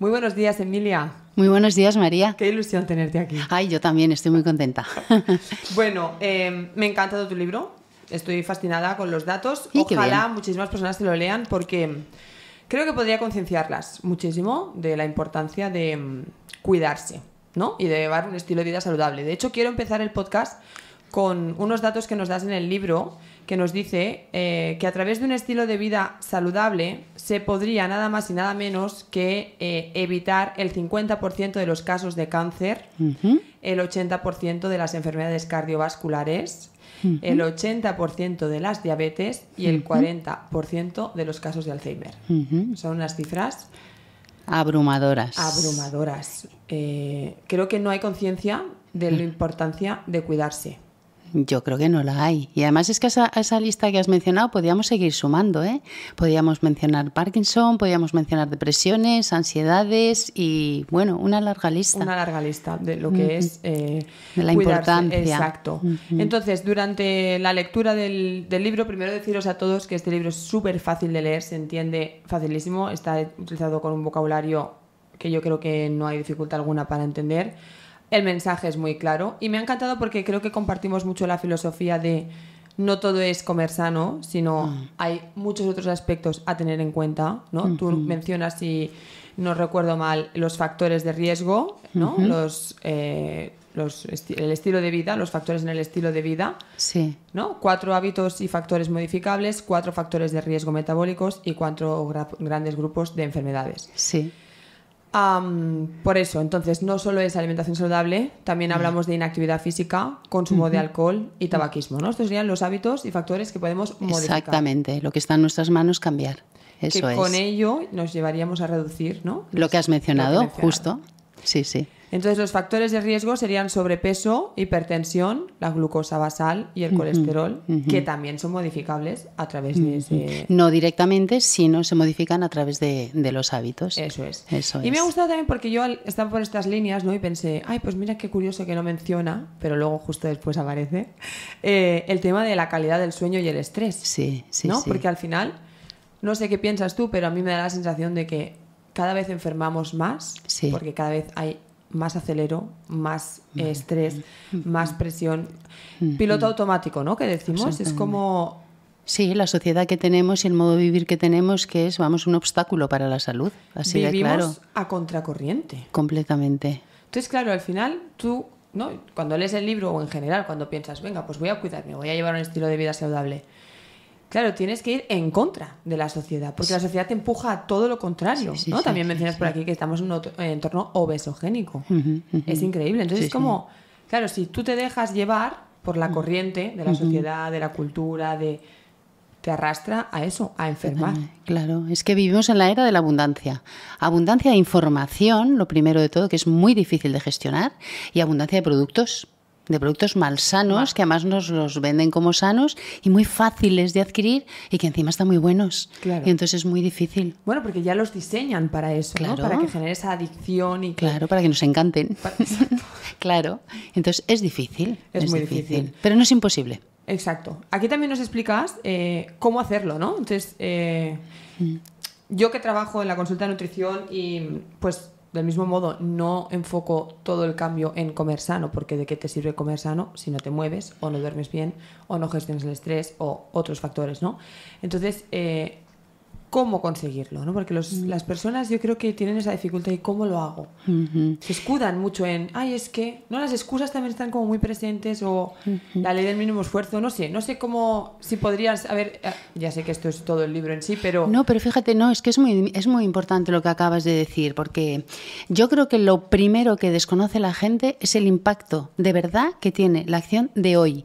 Muy buenos días, Emilia. Muy buenos días, María. Qué ilusión tenerte aquí. Ay, yo también, estoy muy contenta. bueno, em, me ha encantado tu libro. Estoy fascinada con los datos. Ojalá muchísimas personas se lo lean porque creo que podría concienciarlas muchísimo de la importancia de em, cuidarse, ¿no? Y de llevar un estilo de vida saludable. De hecho, quiero empezar el podcast con unos datos que nos das en el libro que nos dice eh, que a través de un estilo de vida saludable se podría nada más y nada menos que eh, evitar el 50% de los casos de cáncer, el 80% de las enfermedades cardiovasculares, el 80% de las diabetes y el 40% de los casos de Alzheimer. Son unas cifras abrumadoras. Abrumadoras. Eh, creo que no hay conciencia de la importancia de cuidarse. Yo creo que no la hay. Y además es que a esa, esa, lista que has mencionado podíamos seguir sumando. ¿eh? Podíamos mencionar Parkinson, podíamos mencionar depresiones, ansiedades y, bueno, una larga lista. Una larga lista de lo que es... Eh, de la importancia. Exacto. Entonces, durante la lectura del, del, libro, primero deciros a todos que este libro es súper fácil de leer, se entiende facilísimo, está utilizado con un vocabulario que yo creo que no hay dificultad alguna para entender el mensaje es muy claro y me ha encantado porque creo que compartimos mucho la filosofía de no todo es comer sano, sino mm. hay muchos otros aspectos a tener en cuenta, ¿no? Tú mm-hmm. mencionas si no recuerdo mal los factores de riesgo, ¿no? Mm-hmm. Los eh, el estilo de vida, los factores en el estilo de vida. Sí. ¿no? Cuatro hábitos y factores modificables, cuatro factores de riesgo metabólicos y cuatro grandes grupos de enfermedades. Sí por eso, entonces no solo es alimentación saludable, también mm. hablamos de inactividad física, consumo de alcohol y mm. tabaquismo. ¿no? Estos serían los hábitos y factores que podemos modificar. Exactamente, lo que está en nuestras manos cambiar. Eso que con ello nos llevaríamos a reducir, ¿no? lo que has mencionado, justo. Sí, sí. Entonces, los factores de riesgo serían sobrepeso, hipertensión, la glucosa basal y el colesterol, que también son modificables a través de ese... No directamente, sino se modifican a través de, los hábitos. Eso es. y me ha gustado también porque yo estaba por estas líneas ¿no? y pensé, ay, pues mira qué curioso que no menciona, pero luego justo después aparece, eh, el tema de la calidad del sueño y el estrés. Sí, sí, ¿no? Porque al final, no sé qué piensas tú, pero a mí me da la sensación de que cada vez enfermamos más, porque cada vez hay más acelero, más eh, estrés, más presión. Piloto automático, ¿no? Que decimos, es como... Sí, la sociedad que tenemos y el modo de vivir que tenemos, que es, vamos, un obstáculo para la salud. Así de claro. a contracorriente. Completamente. Entonces, claro, al final tú, ¿no? cuando lees el libro o en general, cuando piensas, venga, pues voy a cuidarme, voy a llevar un estilo de vida saludable, Claro, tienes que ir en contra de la sociedad, porque la sociedad te empuja a todo lo contrario. ¿no? También mencionas por aquí que estamos en un entorno obesogénico. Es increíble. Entonces, es como, claro, si tú te dejas llevar por la corriente de la sociedad, de la cultura, de, te arrastra a eso, a enfermar. Claro, es que vivimos en la era de la abundancia. Abundancia de información, lo primero de todo, que es muy difícil de gestionar, y abundancia de productos de productos malsanos, que además nos los venden como sanos y muy fáciles de adquirir y que encima están muy buenos. Claro. Y entonces es muy difícil. Bueno, porque ya los diseñan para eso, ¿no? Para que genere esa adicción y Claro, para que nos encanten. claro. Entonces es difícil. Es, muy difícil. Pero no es imposible. Exacto. Aquí también nos explicas eh, cómo hacerlo, ¿no? Entonces, eh, mm. yo que trabajo en la consulta de nutrición y pues del mismo modo, no enfoco todo el cambio en comer sano, porque ¿de qué te sirve comer sano si no te mueves o no duermes bien o no gestionas el estrés o otros factores, ¿no? Entonces, eh, cómo conseguirlo, ¿no? Porque mm. las personas yo creo que tienen esa dificultad y cómo lo hago. Se escudan mucho en, ay, es que, no, las excusas también están como muy presentes o la ley del mínimo esfuerzo, no sé, no sé cómo, si podrías, a ver, eh, ya sé que esto es todo el libro en sí, pero... No, pero fíjate, no, es que es muy, es muy importante lo que acabas de decir, porque yo creo que lo primero que desconoce la gente es el impacto de verdad que tiene la acción de hoy.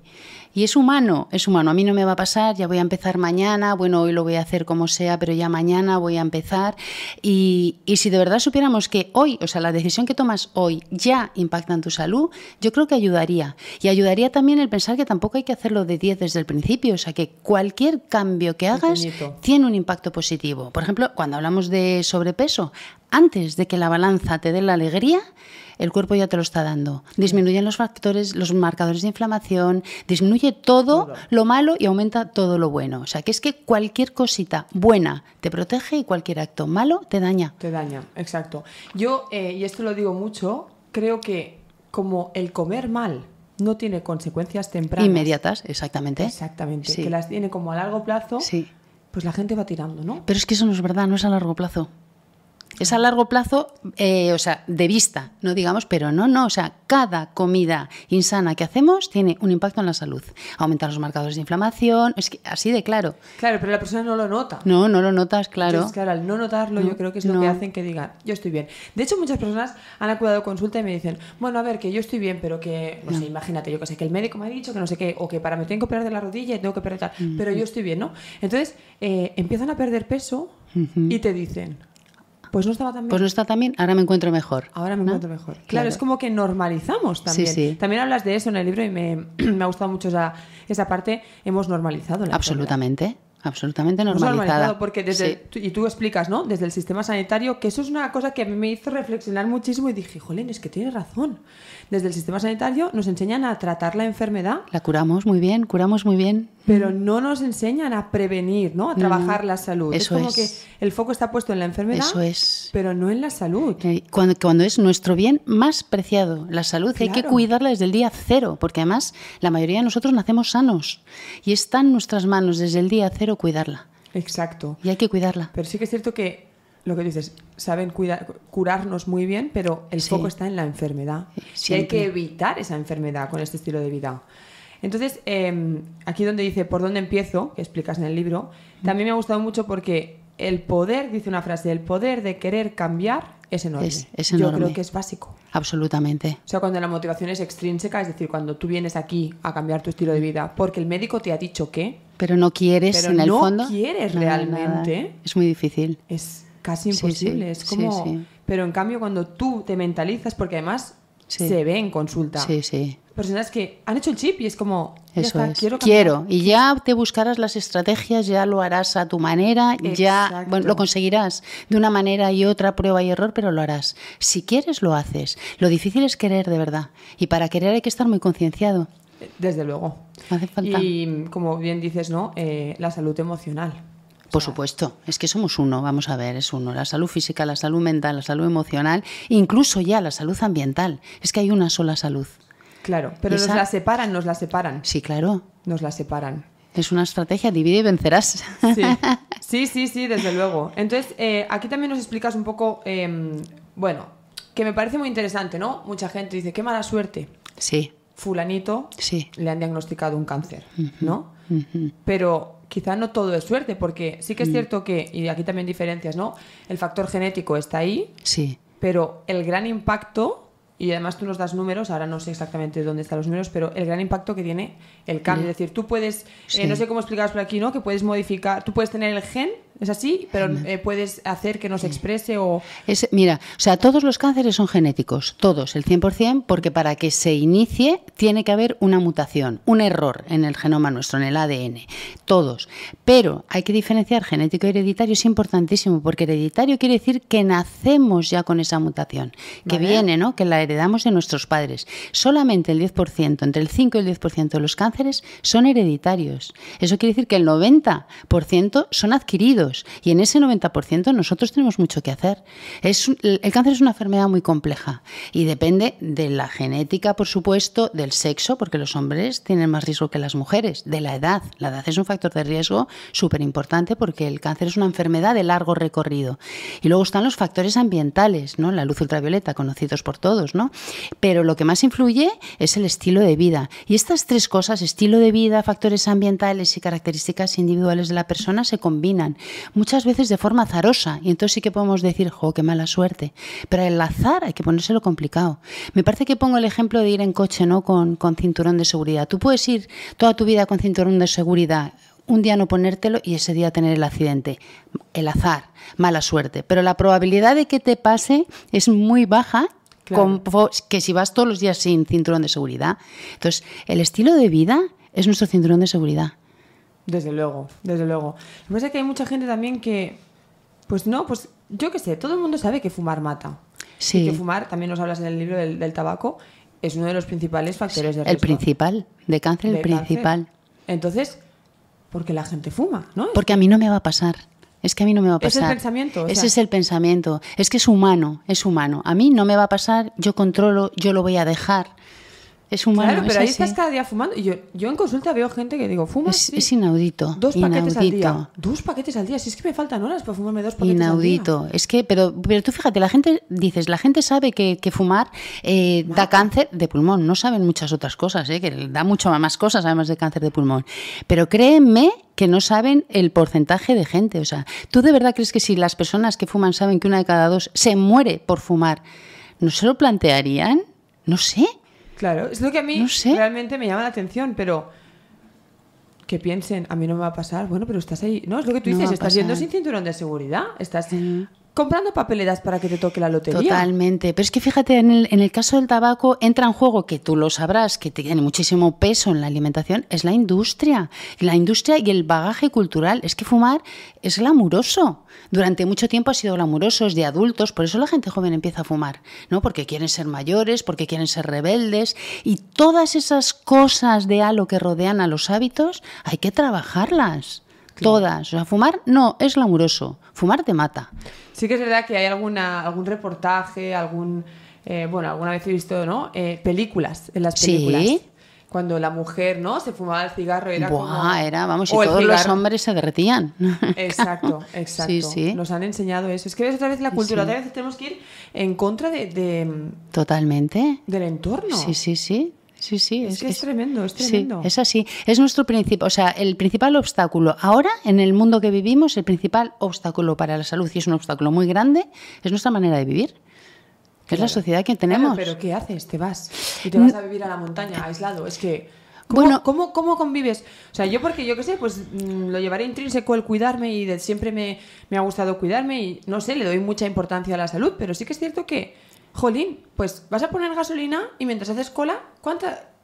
Y es humano, es humano. A mí no me va a pasar, ya voy a empezar mañana, bueno, hoy lo voy a hacer como sea, pero ya mañana voy a empezar. Y, si de verdad supiéramos que hoy, o sea, la decisión que tomas hoy ya impacta en tu salud, yo creo que ayudaría. Y ayudaría también el pensar que tampoco hay que hacerlo de 10 desde el principio, o sea, que cualquier cambio que hagas tiene un impacto positivo. Por ejemplo, cuando hablamos de sobrepeso, antes de que la balanza te dé la alegría, el cuerpo ya te lo está dando. Disminuyen los factores, los marcadores de inflamación, disminuye todo lo malo y aumenta todo lo bueno. O sea, que es que cualquier cosita buena te protege y cualquier acto malo te daña. Te daña, exacto. Yo, eh, y esto lo digo mucho, creo que como el comer mal no tiene consecuencias tempranas. Inmediatas, exactamente. Exactamente, que las tiene como a largo plazo. Sí. Pues la gente va tirando, ¿no? Pero es que eso no es verdad, no es a largo plazo. Es a largo plazo, eh, o sea, de vista, no digamos, pero no, no. O sea, cada comida insana que hacemos tiene un impacto en la salud. Aumentar los marcadores de inflamación, es así de claro. Claro, pero la persona no lo nota. No, no lo notas, claro. claro, al no notarlo, yo creo que es lo que hacen que digan, yo estoy bien. De hecho, muchas personas han acudido a consulta y me dicen, bueno, a ver, que yo estoy bien, pero que, no, sé, imagínate, yo que sé, que el médico me ha dicho que no sé qué, o que para me tengo que operar de la rodilla y tengo que perder, tal, pero yo estoy bien, ¿no? Entonces, eh, empiezan a perder peso y te dicen, pues no estaba tan bien. Pues no está tan bien, ahora me encuentro mejor. Ahora me encuentro mejor. Claro, es como que normalizamos también. También hablas de eso en el libro y me, ha gustado mucho esa, esa parte. Hemos normalizado la Absolutamente. absolutamente normalizada. Normalizado porque desde y tú explicas, ¿no? Desde el sistema sanitario que eso es una cosa que me hizo reflexionar muchísimo y dije, "Jolín, es que tienes razón." desde el sistema sanitario nos enseñan a tratar la enfermedad. La curamos muy bien, curamos muy bien. Pero no nos enseñan a prevenir, ¿no? A trabajar la salud. Eso es como que el foco está puesto en la enfermedad, eso es. pero no en la salud. Eh, cuando, es nuestro bien más preciado, la salud, hay que cuidarla desde el día cero, porque además la mayoría de nosotros nacemos sanos y está en nuestras manos desde el día cero cuidarla. Exacto. Y hay que cuidarla. Pero sí que es cierto que lo que dices, saben curarnos muy bien, pero el foco está en la enfermedad. hay que evitar esa enfermedad con este estilo de vida. Entonces, em, aquí donde dice por dónde empiezo, que explicas en el libro, también me ha gustado mucho porque el poder, dice una frase, el poder de querer cambiar es enorme. Es, enorme. Yo creo que es básico. Absolutamente. O sea, cuando la motivación es extrínseca, es decir, cuando tú vienes aquí a cambiar tu estilo de vida porque el médico te ha dicho que. Pero no quieres en el fondo. No quieres realmente. Es muy difícil. Es, casi imposible. es como. Pero en cambio, cuando tú te mentalizas, porque además se ve en consulta. Sí, Personas que han hecho el chip y es como. Eso Quiero, Y ya te buscarás las estrategias, ya lo harás a tu manera, ya lo conseguirás de una manera y otra, prueba y error, pero lo harás. Si quieres, lo haces. Lo difícil es querer de verdad. Y para querer hay que estar muy concienciado. Desde luego. Hace Y como bien dices, ¿no? Eh, la salud emocional. Por supuesto, es que somos uno, vamos a ver, es uno. La salud física, la salud mental, la salud emocional, incluso ya la salud ambiental. Es que hay una sola salud. Claro, pero nos la separan, nos la separan. Sí, claro. Nos la separan. Es una estrategia, divide y vencerás. Sí, sí, sí, desde luego. Entonces, eh, aquí también nos explicas un poco, em, bueno, que me parece muy interesante, ¿no? Mucha gente dice, qué mala suerte. Sí fulanito le han diagnosticado un cáncer, ¿no? Pero quizá no todo es suerte, porque sí que es mm. cierto que, y aquí también diferencias, ¿no? El factor genético está ahí, sí. pero el gran impacto y además tú nos das números, ahora no sé exactamente dónde están los números, pero el gran impacto que tiene el cambio. Es decir, tú puedes, eh, no sé cómo explicarlo por aquí, ¿no? Que puedes modificar, tú puedes tener el gen, es así, pero eh, puedes hacer que no se exprese o... Es, mira, o sea, todos los cánceres son genéticos, todos, el 100%, porque para que se inicie tiene que haber una mutación, un error en el genoma nuestro, en el ADN, todos. Pero hay que diferenciar genético y hereditario, es importantísimo, porque hereditario quiere decir que nacemos ya con esa mutación, que viene, ¿no? Que la heredamos de nuestros padres. Solamente el 10%, entre el 5 y el 10% de los cánceres son hereditarios. Eso quiere decir que el 90% son adquiridos y en ese 90% nosotros tenemos mucho que hacer. el cáncer es una enfermedad muy compleja y depende de la genética, por supuesto, del sexo, porque los hombres tienen más riesgo que las mujeres, de la edad. La edad es un factor de riesgo súper importante porque el cáncer es una enfermedad de largo recorrido. Y luego están los factores ambientales, ¿no? La luz ultravioleta, conocidos por todos, pero lo que más influye es el estilo de vida. Y estas tres cosas, estilo de vida, factores ambientales y características individuales de la persona, se combinan, muchas veces de forma azarosa. Y entonces sí que podemos decir, jo, qué mala suerte. Pero el azar hay que ponérselo complicado. Me parece que pongo el ejemplo de ir en coche, ¿no? Con, con cinturón de seguridad. Tú puedes ir toda tu vida con cinturón de seguridad un día no ponértelo y ese día tener el accidente. El azar, mala suerte. Pero la probabilidad de que te pase es muy baja que si vas todos los días sin cinturón de seguridad. Entonces, el estilo de vida es nuestro cinturón de seguridad. Desde luego, desde luego. Lo que pasa es que hay mucha gente también que, pues no, pues yo qué sé, todo el mundo sabe que fumar mata. Sí. Y que fumar, también nos hablas en el libro del, tabaco, es uno de los principales factores de riesgo. El principal, de cáncer el principal. Entonces, porque la gente fuma, ¿no? Porque a mí no me va a pasar es que a mí no me va a pasar. Ese es el pensamiento. Ese es el pensamiento. Es que es humano, es humano. A mí no me va a pasar, yo controlo, yo lo voy a dejar. Es humano. Claro, pero ahí estás cada día fumando. yo, en consulta veo gente que digo, fumas. Es, inaudito. Dos paquetes al día. Dos paquetes al día. Si es que me faltan horas para fumarme dos paquetes inaudito. al día. Es que, pero, pero tú fíjate, la gente, dices, la gente sabe que, que fumar eh, da cáncer de pulmón. No saben muchas otras cosas, eh, que da mucho más cosas además de cáncer de pulmón. Pero créeme que no saben el porcentaje de gente. O sea, ¿tú de verdad crees que si las personas que fuman saben que una de cada dos se muere por fumar, no se lo plantearían? No sé. Claro, es lo que a mí realmente me llama la atención, pero que piensen, a mí no me va a pasar, bueno, pero estás ahí, ¿no? Es lo que tú dices, estás yendo sin cinturón de seguridad, estás comprando papeleras para que te toque la lotería. Totalmente. Pero es que fíjate, en el, en el caso del tabaco entra en juego, que tú lo sabrás, que tiene muchísimo peso en la alimentación, es la industria. La industria y el bagaje cultural. Es que fumar es glamuroso. Durante mucho tiempo ha sido glamuroso, es de adultos, por eso la gente joven empieza a fumar, ¿no? Porque quieren ser mayores, porque quieren ser rebeldes. Y todas esas cosas de halo que rodean a los hábitos, hay que trabajarlas todas. O sea, fumar no, es glamuroso, fumar te mata. Sí que es verdad que hay alguna, algún reportaje, algún... Eh, bueno, alguna vez he visto, ¿no? Eh, películas, en las películas. cuando la mujer no se fumaba el cigarro era era vamos y todos los hombres se derretían exacto exacto nos han enseñado eso es que otra vez la cultura otra vez tenemos que ir en contra de, de... totalmente del entorno sí sí sí sí, sí. Es, que es, tremendo, es tremendo. es así. Es nuestro principio o sea, el principal obstáculo ahora, en el mundo que vivimos, el principal obstáculo para la salud, y es un obstáculo muy grande, es nuestra manera de vivir. Que es la sociedad que tenemos. pero ¿qué haces? Te vas. Y te vas a vivir a la montaña, aislado. Es que. ¿Cómo, bueno, ¿cómo, convives? O sea, yo porque yo qué sé, pues mm, lo llevaré intrínseco el cuidarme y de, siempre me, me, ha gustado cuidarme y no sé, le doy mucha importancia a la salud, pero sí que es cierto que jolín, pues vas a poner gasolina y mientras haces cola,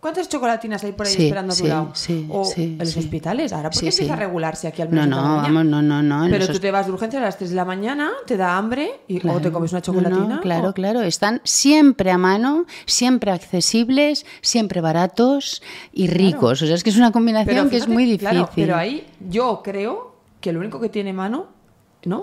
¿Cuántas chocolatinas hay por ahí esperando a tu lado? Sí, o en los hospitales. Ahora, ¿por qué empieza a regularse aquí al menos? No, no, vamos, no, no, no. Pero tú te vas de urgencia a las 3 de la mañana, te da hambre y o te comes una chocolatina. claro, claro. Están siempre a mano, siempre accesibles, siempre baratos y ricos. O sea, es que es una combinación que es muy difícil. pero ahí yo creo que lo único que tiene mano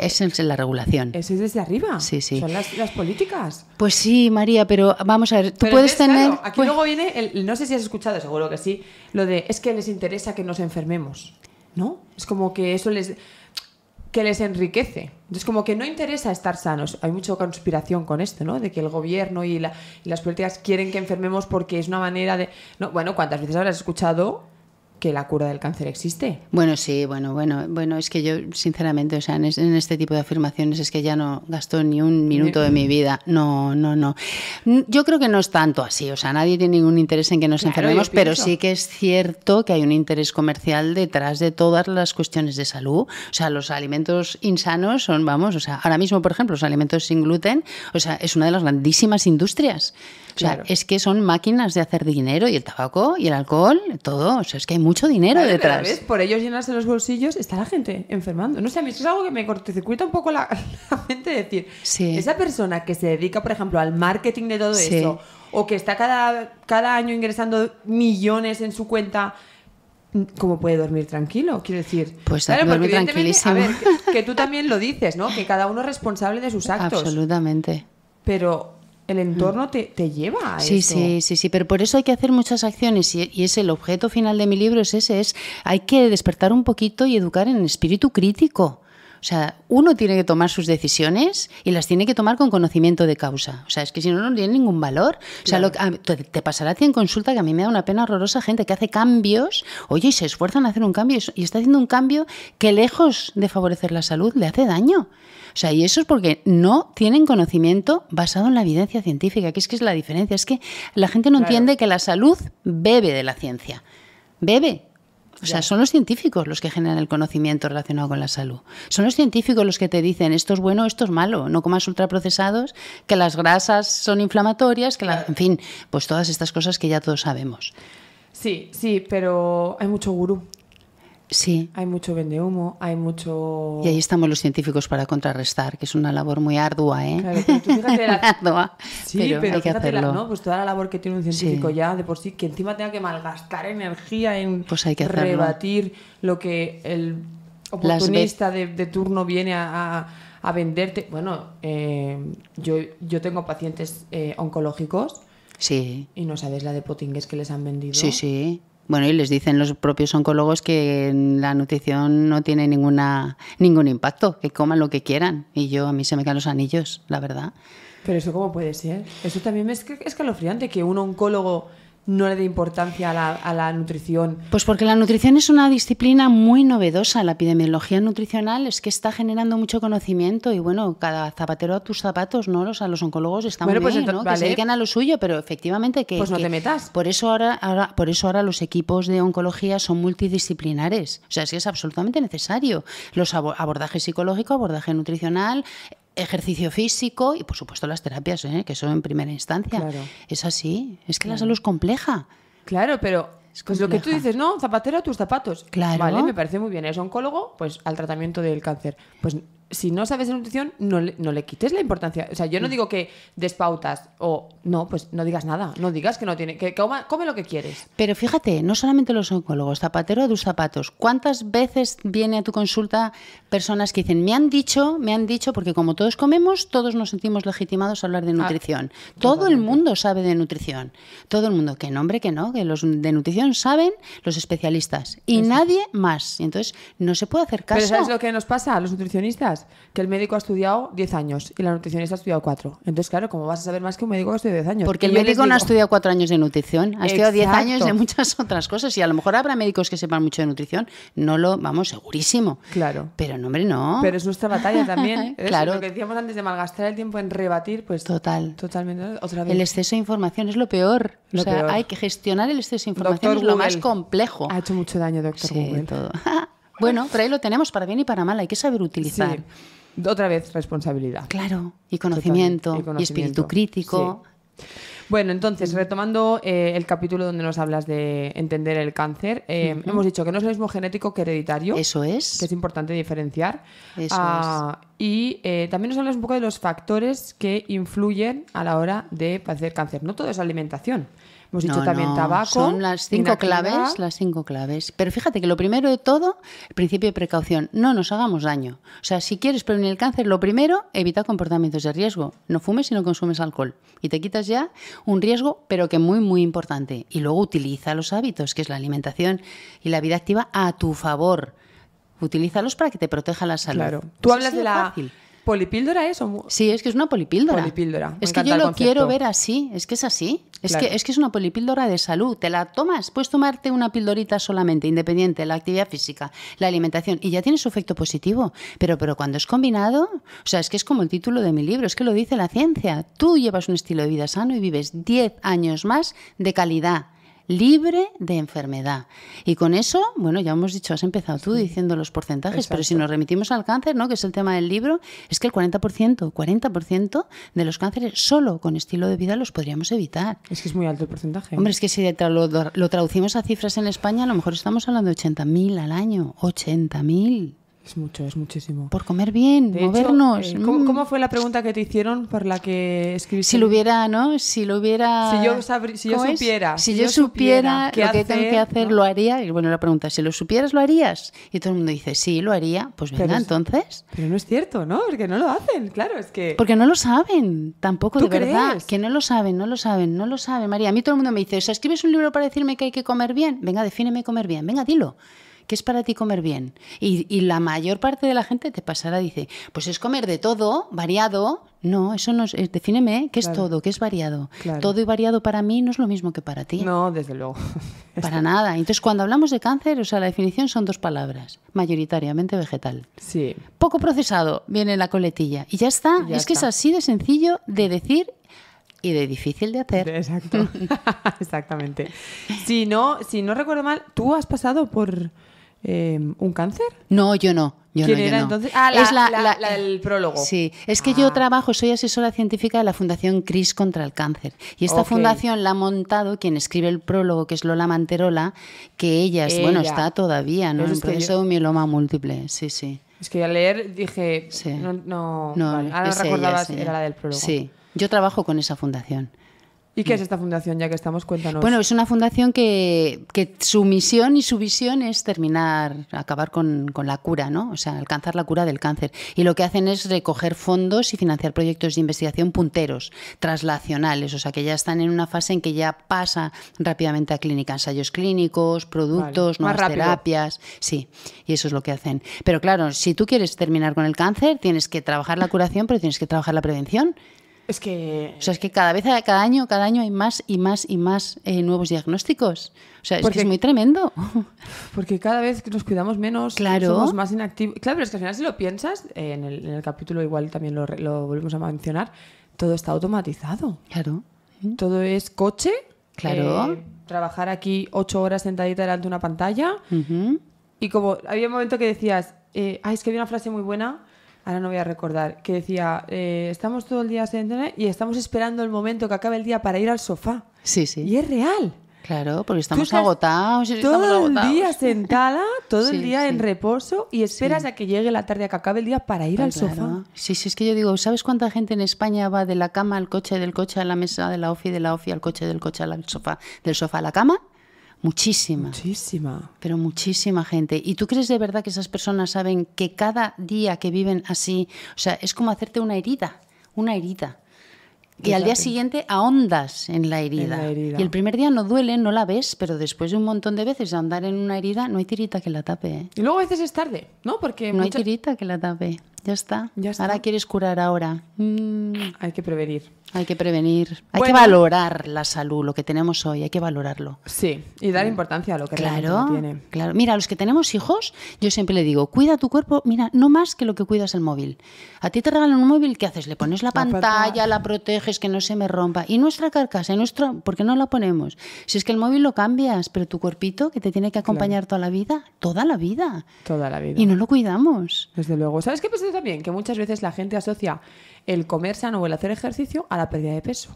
es en la regulación. Eso es desde arriba. Sí, sí. Son las, políticas. Pues sí, María, pero vamos a ver, tú puedes tener. aquí pues luego viene, no sé si has escuchado, seguro que sí, lo de es que les interesa que nos enfermemos, ¿no? Es como que eso les. que les enriquece. Es como que no interesa estar sanos. Hay mucha conspiración con esto, ¿no? De que el gobierno y, la, las políticas quieren que enfermemos porque es una manera de. bueno, ¿cuántas veces habrás escuchado que la cura del cáncer existe. Bueno, sí, bueno, bueno, bueno, es que yo sinceramente, o sea, en, este tipo de afirmaciones es que ya no gasto ni un minuto de mi vida. No, no, no. Yo creo que no es tanto así, o sea, nadie tiene ningún interés en que nos enfermemos, pero sí que es cierto que hay un interés comercial detrás de todas las cuestiones de salud. O sea, los alimentos insanos son, vamos, o sea, ahora mismo, por ejemplo, los alimentos sin gluten, o sea, es una de las grandísimas industrias. O sea, es que son máquinas de hacer dinero y el tabaco y el alcohol, todo. O sea, es que hay mucho dinero detrás. por ellos llenarse los bolsillos está la gente enfermando. No sé, a mí eso es algo que me cortocircuita un poco la, la mente decir. Esa persona que se dedica, por ejemplo, al marketing de todo eso o que está cada, cada año ingresando millones en su cuenta ¿Cómo puede dormir tranquilo? Quiero decir, pues claro, tranquilísimo. que, que, tú también lo dices, ¿no? Que cada uno es responsable de sus actos. Absolutamente. Pero el entorno te, lleva a sí, eso. Sí, sí, sí, pero por eso hay que hacer muchas acciones y, y, es el objeto final de mi libro, es ese, es hay que despertar un poquito y educar en espíritu crítico. O sea, uno tiene que tomar sus decisiones y las tiene que tomar con conocimiento de causa. O sea, es que si no, no tiene ningún valor. O sea, te, pasará a ti en consulta que a mí me da una pena horrorosa gente que hace cambios, oye, y se esfuerzan a hacer un cambio y está haciendo un cambio que lejos de favorecer la salud le hace daño. O sea, y eso es porque no tienen conocimiento basado en la evidencia científica, que es que es la diferencia. Es que la gente no entiende que la salud bebe de la ciencia. Bebe, o sea, son los científicos los que generan el conocimiento relacionado con la salud. Son los científicos los que te dicen esto es bueno, esto es malo, no comas ultraprocesados, que las grasas son inflamatorias, que la... en fin, pues todas estas cosas que ya todos sabemos. Sí, sí, pero hay mucho gurú Sí. Hay mucho vende humo, hay mucho. Y ahí estamos los científicos para contrarrestar, que es una labor muy ardua, ¿eh? Claro, pero tú fíjate la... sí, pero, hay que hacerlo. ¿no? Pues toda la labor que tiene un científico ya de por sí, que encima tenga que malgastar energía en pues hay que rebatir lo que el oportunista de, turno viene a, venderte. Bueno, eh, yo, yo tengo pacientes eh, oncológicos. Sí. Y no sabes la de potingues que les han vendido. Sí, sí. Bueno, y les dicen los propios oncólogos que la nutrición no tiene ninguna, ningún impacto, que coman lo que quieran. Y yo a mí se me caen los anillos, la verdad. Pero eso cómo puede ser. Eso también es escalofriante que un oncólogo no le dé importancia a la, nutrición? Pues porque la nutrición es una disciplina muy novedosa. La epidemiología nutricional es que está generando mucho conocimiento y bueno, cada zapatero a tus zapatos, ¿no? los a los oncólogos están pues muy bien, ¿no? que se a lo suyo, pero efectivamente que... Pues no te metas. Por eso ahora, ahora, por eso ahora los equipos de oncología son multidisciplinares. O sea, sí es absolutamente necesario. Los abordajes psicológicos, abordaje nutricional, ejercicio físico y, por supuesto, las terapias, ¿eh? que son en primera instancia. Claro. Es así. Es que la salud es compleja. Claro, pero pues lo que tú dices, no, zapatero a tus zapatos. Claro. Vale, me parece muy bien. Es oncólogo, pues al tratamiento del cáncer. Pues si no sabes de nutrición, no le, no le, quites la importancia. O sea, yo no mm. digo que despautas o no, pues no digas nada, no digas que no tiene, que come lo que quieres. Pero fíjate, no solamente los oncólogos, zapatero de tus zapatos. ¿Cuántas veces viene a tu consulta personas que dicen, me han dicho, me han dicho, porque como todos comemos, todos nos sentimos legitimados a hablar de ah, nutrición. Todo el mundo sabe de nutrición. Todo el mundo, que nombre, que no, que los de nutrición saben los especialistas y nadie más. Y entonces no se puede hacer caso. Pero ¿sabes lo que nos pasa a los nutricionistas? que el médico ha estudiado 10 años y la nutricionista ha estudiado 4. Entonces, claro, como vas a saber más que un médico que ha estudiado 10 años? Porque el médico no ha estudiado 4 años de nutrición, ha estudiado 10 años de muchas otras cosas. Y a lo mejor habrá médicos que sepan mucho de nutrición, no lo, vamos, segurísimo. Claro. Pero hombre, no. Pero es nuestra batalla también. claro. Lo que decíamos antes de malgastar el tiempo en rebatir, pues. Total. Totalmente. Otra El exceso de información es lo peor. hay que gestionar el exceso de información, es lo más complejo. Ha hecho mucho daño, doctor sí, Todo. Bueno, pero ahí lo tenemos para bien y para mal, hay que saber utilizar. Sí. Otra vez, responsabilidad. Claro, y conocimiento, y, espíritu crítico. Bueno, entonces, retomando eh, el capítulo donde nos hablas de entender el cáncer, eh, hemos dicho que no es lo mismo genético que hereditario. Eso es. Que es importante diferenciar. Eso ah, es. Y eh, también nos hablas un poco de los factores que influyen a la hora de padecer cáncer. No todo es alimentación. Hemos dicho también tabaco. Son las cinco claves, las cinco claves. Pero fíjate que lo primero de todo, principio de precaución, no nos hagamos daño. O sea, si quieres prevenir el cáncer, lo primero, evita comportamientos de riesgo. No fumes y no consumes alcohol. Y te quitas ya un riesgo, pero que muy, muy importante. Y luego utiliza los hábitos, que es la alimentación y la vida activa, a tu favor. Utilízalos para que te proteja la salud. Claro. Pues Tú hablas de la... ¿Polipíldora eso? Sí, es que es una polipíldora. Polipíldora. es que yo lo quiero ver así, es que es así. Es, que, es que es una polipíldora de salud. Te la tomas, puedes tomarte una pildorita solamente, independiente, de la actividad física, la alimentación, y ya tiene su efecto positivo. Pero, pero cuando es combinado, o sea, es que es como el título de mi libro, es que lo dice la ciencia. Tú llevas un estilo de vida sano y vives 10 años más de calidad libre de enfermedad. Y con eso, bueno, ya hemos dicho, has empezado tú diciendo los porcentajes, pero si nos remitimos al cáncer, ¿no? que es el tema del libro, es que el 40%, 40% de los cánceres solo con estilo de vida los podríamos evitar. Es que es muy alto el porcentaje. Hombre, es que si lo, lo traducimos a cifras en España, a lo mejor estamos hablando de 80.000 al año, 80.000. Es mucho, es muchísimo. Por comer bien, movernos. Eh, mm. ¿cómo, fue la pregunta que te hicieron por la que escribiste? Si lo hubiera, ¿no? Si lo hubiera. Si yo, supiera. Si, yo, supiera, lo que tengo que hacer, lo haría. Y bueno, la pregunta, si lo supieras, ¿lo harías? Y todo el mundo dice, sí, lo haría. Pues venga, entonces. Pero no es cierto, ¿no? Porque no lo hacen, claro, es que. Porque no lo saben, tampoco, de verdad. Que no lo saben, no lo saben, no lo saben, María. A mí todo el mundo me dice, o sea, escribes un libro para decirme que hay que comer bien. Venga, defíneme comer bien. Venga, dilo. ¿Qué es para ti comer bien? Y, la mayor parte de la gente te pasará, dice, pues es comer de todo, variado. No, eso no es, defíneme, ¿qué es todo? ¿Qué es variado? Todo y variado para mí no es lo mismo que para ti. No, desde luego. para nada. Entonces, cuando hablamos de cáncer, o sea, la definición son dos palabras, mayoritariamente vegetal. Sí. Poco procesado, viene la coletilla. Y ya está. es que es así de sencillo de decir y de difícil de hacer. Exacto. Exactamente. Si no, si no recuerdo mal, tú has pasado por Em, un cáncer? No, yo no. ¿Quién entonces? es el prólogo. Sí, es que yo ah. trabajo, soy asesora científica de la Fundación CRIS contra el Cáncer. Y esta fundación la ha montado quien escribe el prólogo, que es Lola Manterola, que ella, bueno, está todavía, ¿no? en proceso de mieloma múltiple, sí, sí. Es que al leer dije, no, no, ahora recordaba, era la del prólogo. Sí, yo trabajo con esa fundación. ¿Y qué es mm. esta fundación, ya que estamos? Cuéntanos. Bueno, es una fundación que, su misión y su visión es terminar, acabar con, la cura, ¿no? O sea, alcanzar la cura del cáncer. Y lo que hacen es recoger fondos y financiar proyectos de investigación punteros, traslacionales, o sea, que ya están en una fase en que ya pasa rápidamente a clínica, ensayos clínicos, productos, nuevas terapias. Sí, y eso es lo que hacen. Pero claro, si tú quieres terminar con el cáncer, tienes que trabajar la curación, pero tienes que trabajar la prevención. Es que... O sea, es que cada vez, cada año, cada año hay más y más y más eh, nuevos diagnósticos. O sea, es que es muy tremendo. Porque cada vez que nos cuidamos menos, somos más inactivos. Claro, pero es que al final si lo piensas, en, el, capítulo igual también lo, volvemos a mencionar, todo está automatizado. Claro. Todo es coche. Claro. Eh, trabajar aquí ocho horas sentadita delante de una pantalla. Y como había un momento que decías, eh, ay es que había una frase muy buena ahora no voy a recordar, que decía, eh, estamos todo el día sentados y estamos esperando el momento que acabe el día para ir al sofá. Sí, sí. Y es real. Claro, porque estamos agotados. todo el día sentada, todo el día en reposo y esperas a que llegue la tarde, a que acabe el día para ir al sofá. Sí, sí, es que yo digo, ¿sabes cuánta gente en España va de la cama al coche, del coche a la mesa, de la ofi, de la ofi al coche, del coche al sofá, del sofá a la cama? Muchísima. Muchísima. Pero muchísima gente. ¿Y tú crees de verdad que esas personas saben que cada día que viven así, o sea, es como hacerte una herida, una herida? Y al día siguiente ahondas en la, herida. Y el primer día no duele, no la ves, pero después de un montón de veces de andar en una herida, no hay tirita que la tape. ¿eh? Y luego a veces es tarde, ¿no? Porque no hay tirita que la tape. Ya está. ya Ahora quieres curar ahora. Mm. Hay que prevenir. Hay que prevenir, hay que valorar la salud, lo que tenemos hoy, hay que valorarlo. Sí, y dar importancia a lo que claro, realmente tiene. Claro, mira, a los que tenemos hijos, yo siempre le digo, cuida tu cuerpo, mira, no más que lo que cuidas el móvil. A ti te regalan un móvil, ¿qué haces? Le pones la, pantalla, la proteges, que no se me rompa. Y nuestra carcasa, y nuestro, ¿por qué no la ponemos? Si es que el móvil lo cambias, pero tu cuerpito, que te tiene que acompañar toda la vida, toda la vida. Toda la vida. Y no lo cuidamos. Desde luego. ¿Sabes qué pasa también? Que muchas veces la gente asocia el comer sano o el hacer ejercicio a la pérdida de peso.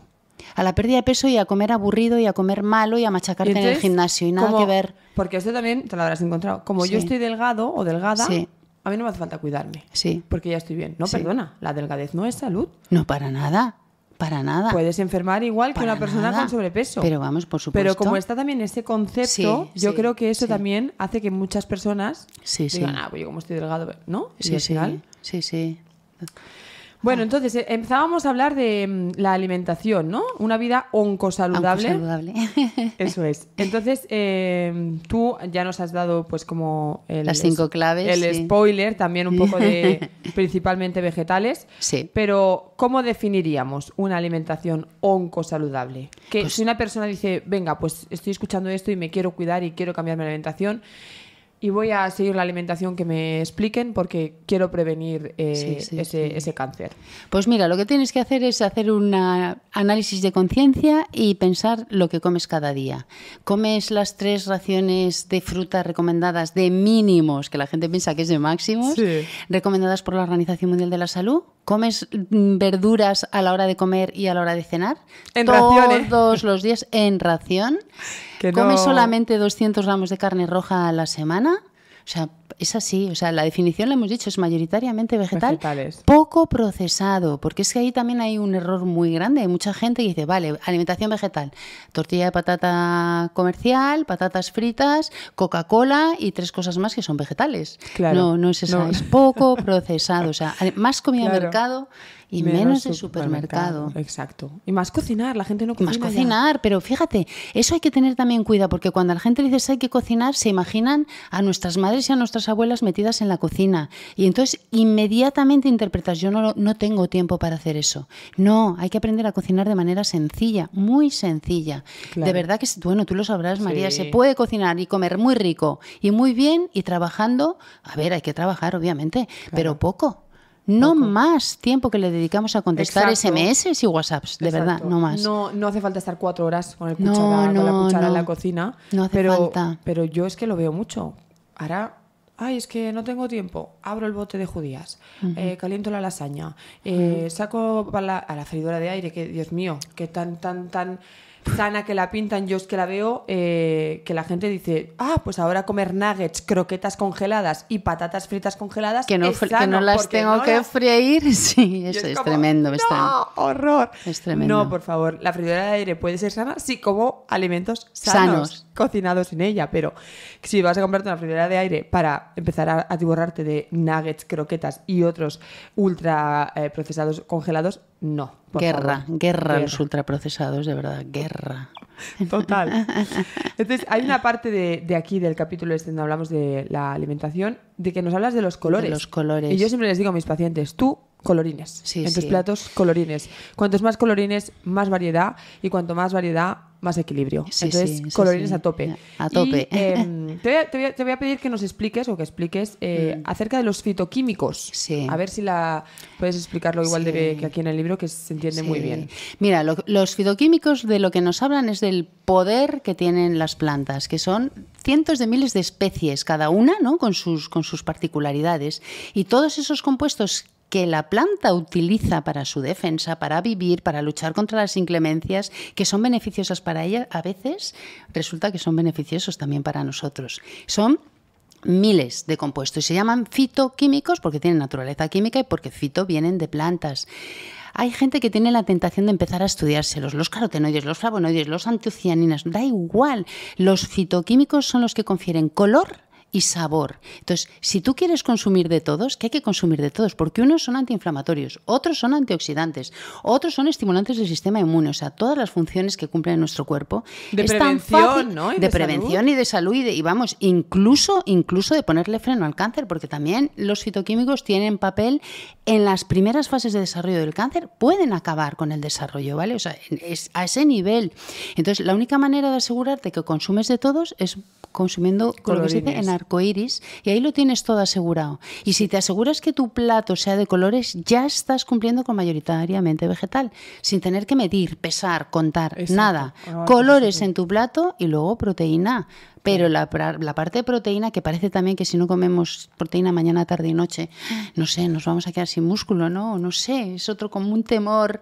A la pérdida de peso y a comer aburrido y a comer malo y a machacarte en el gimnasio y nada que ver. Porque esto también te lo habrás encontrado. Como yo estoy delgado o delgada, a mí no me hace falta cuidarme. Sí. Porque ya estoy bien. No, perdona, la delgadez no es salud. No, para nada. Para nada. Puedes enfermar igual que una persona con sobrepeso. Pero vamos, por supuesto. Pero como está también ese concepto, yo creo que eso también hace que muchas personas digan, ah, pues yo como estoy delgado, ¿no? sí, sí, sí, sí. Bueno, entonces eh, empezábamos a hablar de mm, la alimentación, ¿no? Una vida oncosaludable. Oncosaludable. Eso es. Entonces, em, tú ya nos has dado, pues, como. El, Las cinco claves. El spoiler también un poco de. principalmente vegetales. Sí. Pero, ¿cómo definiríamos una alimentación oncosaludable? Que pues si una persona dice, venga, pues estoy escuchando esto y me quiero cuidar y quiero cambiar mi alimentación y voy a seguir la alimentación que me expliquen porque quiero prevenir eh, ese, cáncer. Pues mira, lo que tienes que hacer es hacer un ah, análisis de conciencia y pensar lo que comes cada día. ¿Comes las tres raciones de fruta recomendadas de mínimos, que la gente piensa que es de máximos, recomendadas por la Organización Mundial de la Salud? ¿Comes mm, verduras a la hora de comer y a la hora de cenar? En Todos los días en ración. ¿Come solamente 200 gramos de carne roja a la semana? O sea, es así, o sea, la definición la hemos dicho, es mayoritariamente vegetal, poco procesado, porque es que ahí también hay un error muy grande. Hay mucha gente que dice, vale, alimentación vegetal, tortilla de patata comercial, patatas fritas, Coca-Cola y tres cosas más que son vegetales. Claro, no, no es eso es poco procesado, o sea, más comida de mercado y menos, de supermercado. Exacto. Y más cocinar, la gente no cocina. más cocinar, pero fíjate, eso hay que tener también cuidado, porque cuando la gente dice hay que cocinar, se imaginan a nuestras madres y a nuestras abuelas metidas en la cocina. Y entonces inmediatamente interpretas, yo no, no tengo tiempo para hacer eso. No, hay que aprender a cocinar de manera sencilla, muy sencilla. De verdad que, bueno, tú lo sabrás, María, se puede cocinar y comer muy rico y muy bien y trabajando, a ver, hay que trabajar, obviamente, pero poco. No más tiempo que le dedicamos a contestar SMS y WhatsApps, de verdad, no más. No, hace falta estar cuatro horas con, el cuchara, la cuchara en la cocina. No hace falta. Pero yo es que lo veo mucho. Ahora ay, es que no tengo tiempo, abro el bote de judías, eh, caliento la lasaña, eh, saco a la, a la freidora de aire, que Dios mío, que tan, tan, tan sana que la pintan, yo es que la veo, eh, que la gente dice, ah, pues ahora comer nuggets, croquetas congeladas y patatas fritas congeladas. Que no, que no las tengo que freír, sí, eso es, tremendo. No, está... horror. Es tremendo. No, por favor, la fridora de aire puede ser sana si como alimentos sanos, cocinados en ella, pero si vas a comprarte una fridora de aire para empezar a atiborrarte de nuggets, croquetas y otros ultra eh, procesados congelados, no. Guerra, guerra, los ultraprocesados, de verdad, guerra. Total. Entonces, hay una parte de, de, aquí del capítulo este donde hablamos de la alimentación, de que nos hablas de los colores. De los colores. Y yo siempre les digo a mis pacientes, tú colorines. en tus platos, colorines. Cuantos más colorines, más variedad. Y cuanto más variedad, más equilibrio. Entonces, colorines a tope. A tope. Em, te, voy a, pedir que nos expliques o que expliques eh, mm. acerca de los fitoquímicos. A ver si la puedes explicarlo igual de que aquí en el libro, que se entiende muy bien. Mira, los fitoquímicos de lo que nos hablan es del poder que tienen las plantas, que son cientos de miles de especies, cada una ¿no? con, sus, con sus particularidades. Y todos esos compuestos que la planta utiliza para su defensa, para vivir, para luchar contra las inclemencias, que son beneficiosas para ella, a veces resulta que son beneficiosos también para nosotros. Son miles de compuestos y se llaman fitoquímicos porque tienen naturaleza química y porque fito vienen de plantas. Hay gente que tiene la tentación de empezar a estudiárselos, los carotenoides, los flavonoides, los antocianinas, da igual. Los fitoquímicos son los que confieren color y sabor. Entonces, si tú quieres consumir de todos, ¿qué hay que consumir de todos, porque unos son antiinflamatorios, otros son antioxidantes, otros son estimulantes del sistema inmune, o sea, todas las funciones que cumplen en nuestro cuerpo. De es prevención, ¿no? de, prevención y de salud y, vamos, incluso, incluso de ponerle freno al cáncer, porque también los fitoquímicos tienen papel en las primeras fases de desarrollo del cáncer, pueden acabar con el desarrollo, ¿vale? O sea, es a ese nivel. Entonces, la única manera de asegurarte que consumes de todos es consumiendo colores lo en arcoiris y ahí lo tienes todo asegurado. Y si te aseguras que tu plato sea de colores, ya estás cumpliendo con mayoritariamente vegetal, sin tener que medir, pesar, contar, nada. Ah, colores en tu plato y luego proteína. Pero la, parte de proteína, que parece también que si no comemos proteína mañana, tarde y noche, no sé, nos vamos a quedar sin músculo, ¿no? No sé, es otro como un temor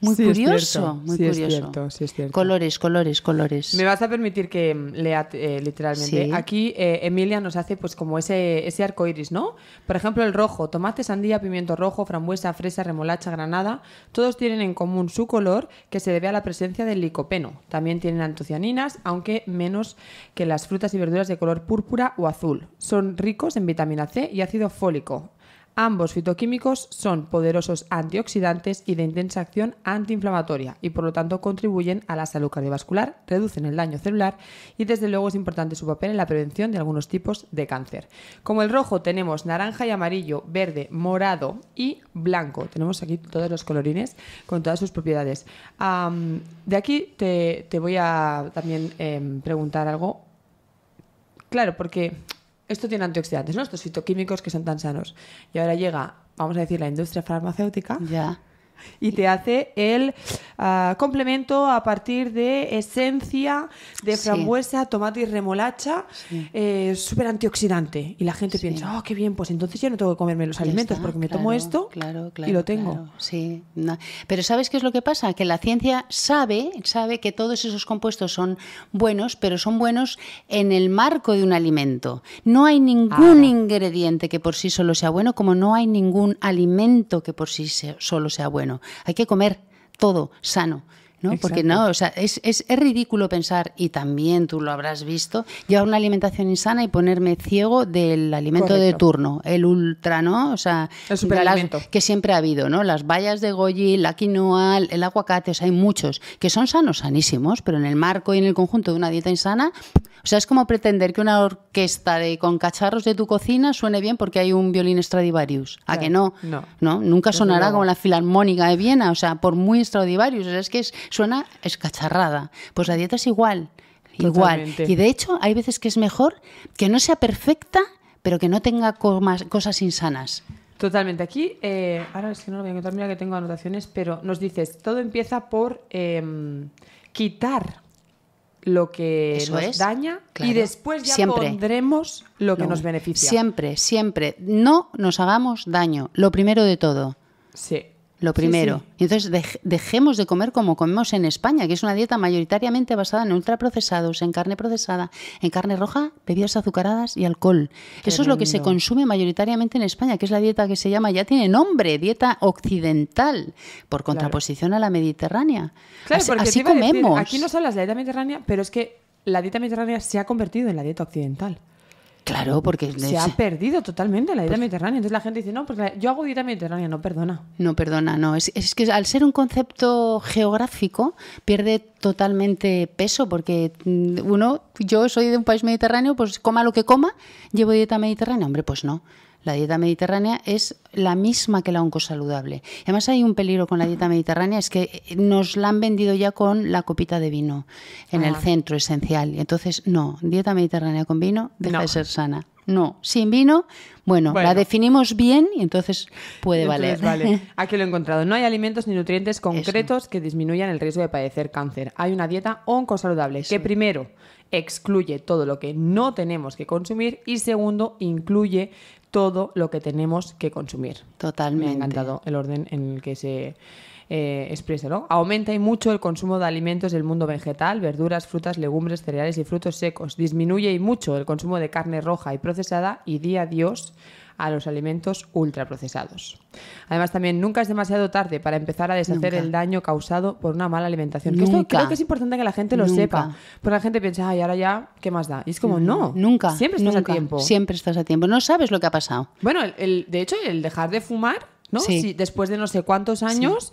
muy curioso. muy curioso. cierto, Colores, colores, colores. Me vas a permitir que mm, lea eh, literalmente. Aquí eh, Emilia nos hace pues como ese, ese arco iris, ¿no? Por ejemplo, el rojo, tomate, sandía, pimiento rojo, frambuesa, fresa, remolacha, granada, todos tienen en común su color que se debe a la presencia del licopeno. También tienen antocianinas, aunque menos que las frutas y verduras de color púrpura o azul. Son ricos en vitamina C y ácido fólico. Ambos fitoquímicos son poderosos antioxidantes y de intensa acción antiinflamatoria y por lo tanto contribuyen a la salud cardiovascular, reducen el daño celular y desde luego es importante su papel en la prevención de algunos tipos de cáncer. Como el rojo tenemos naranja y amarillo, verde, morado y blanco. Tenemos aquí todos los colorines con todas sus propiedades. de aquí te, voy a también em, preguntar algo Claro, porque esto tiene antioxidantes, ¿no? Estos fitoquímicos que son tan sanos. Y ahora llega, vamos a decir, la industria farmacéutica. Ya y te hace el ah, complemento a partir de esencia de frambuesa, tomate y remolacha, eh, súper antioxidante. Y la gente piensa, oh, qué bien, pues entonces yo no tengo que comerme los alimentos porque me tomo esto y lo tengo. sí, pero ¿sabes qué es lo que pasa? Que la ciencia sabe, sabe que todos esos compuestos son buenos, pero son buenos en el marco de un alimento. No hay ningún ah. ingrediente que por sí solo sea bueno, como no hay ningún alimento que por sí solo sea bueno. Hay que comer todo sano. ¿no? Porque no, o sea, es, es, ridículo pensar, y también tú lo habrás visto, llevar una alimentación insana y ponerme ciego del alimento de turno, el ultra, ¿no? O sea, el superalimento. que siempre ha habido, ¿no? Las bayas de goji, la quinoa, el aguacate, o sea, hay muchos que son sanos, sanísimos, pero en el marco y en el conjunto de una dieta insana, o sea, es como pretender que una orquesta de con cacharros de tu cocina suene bien porque hay un violín Stradivarius. ¿A que no? No. Nunca sonará como la filarmónica de Viena, o sea, por muy Stradivarius. O sea, es que es suena escacharrada. Pues la dieta es igual, igual. Y de hecho hay veces que es mejor que no sea perfecta, pero que no tenga cosas insanas. Totalmente. Aquí, eh, ahora es que no lo voy a contar, mira que tengo anotaciones, pero nos dices, todo empieza por em, quitar lo que nos daña y después ya pondremos lo que nos beneficia. Siempre, siempre. No nos hagamos daño, lo primero de todo. Sí lo primero. Entonces dejemos de comer como comemos en España, que es una dieta mayoritariamente basada en ultraprocesados, en carne procesada, en carne roja, bebidas azucaradas y alcohol. Eso es lo que se consume mayoritariamente en España, que es la dieta que se llama, ya tiene nombre, dieta occidental, por contraposición a la mediterránea. así, comemos. aquí no hablas de la dieta mediterránea, pero es que la dieta mediterránea se ha convertido en la dieta occidental. Claro, porque se ha perdido totalmente la dieta pues mediterránea. Entonces la gente dice, no, porque yo hago dieta mediterránea, no perdona. No perdona, no. Es, es, que al ser un concepto geográfico pierde totalmente peso, porque mm, uno, yo soy de un país mediterráneo, pues coma lo que coma, llevo dieta mediterránea. Hombre, pues no. La dieta mediterránea es la misma que la oncosaludable. Además hay un peligro con la dieta mediterránea, es que eh, nos la han vendido ya con la copita de vino en el ah. centro esencial. Entonces, no, dieta mediterránea con vino deja de ser sana. No, sin vino, bueno, la definimos bien y entonces puede valer. Vale. Aquí lo he encontrado. No hay alimentos ni nutrientes concretos que disminuyan el riesgo de padecer cáncer. Hay una dieta oncosaludable que primero excluye todo lo que no tenemos que consumir y segundo, incluye todo lo que tenemos que consumir. Totalmente. Me ha encantado el orden en el que se eh, expresa, ¿no? Aumenta y mucho el consumo de alimentos del mundo vegetal, verduras, frutas, legumbres, cereales y frutos secos. Disminuye y mucho el consumo de carne roja y procesada y di Dios a los alimentos ultraprocesados. Además, también nunca es demasiado tarde para empezar a deshacer el daño causado por una mala alimentación. creo que es importante que la gente lo sepa. Porque la gente piensa, ay, ahora ya, ¿qué más da? Y es como, mm, no. Nunca. Siempre estás a tiempo. Siempre estás a tiempo. No sabes lo que ha pasado. Bueno, el, de hecho, el dejar de fumar, ¿no? después de no sé cuántos años.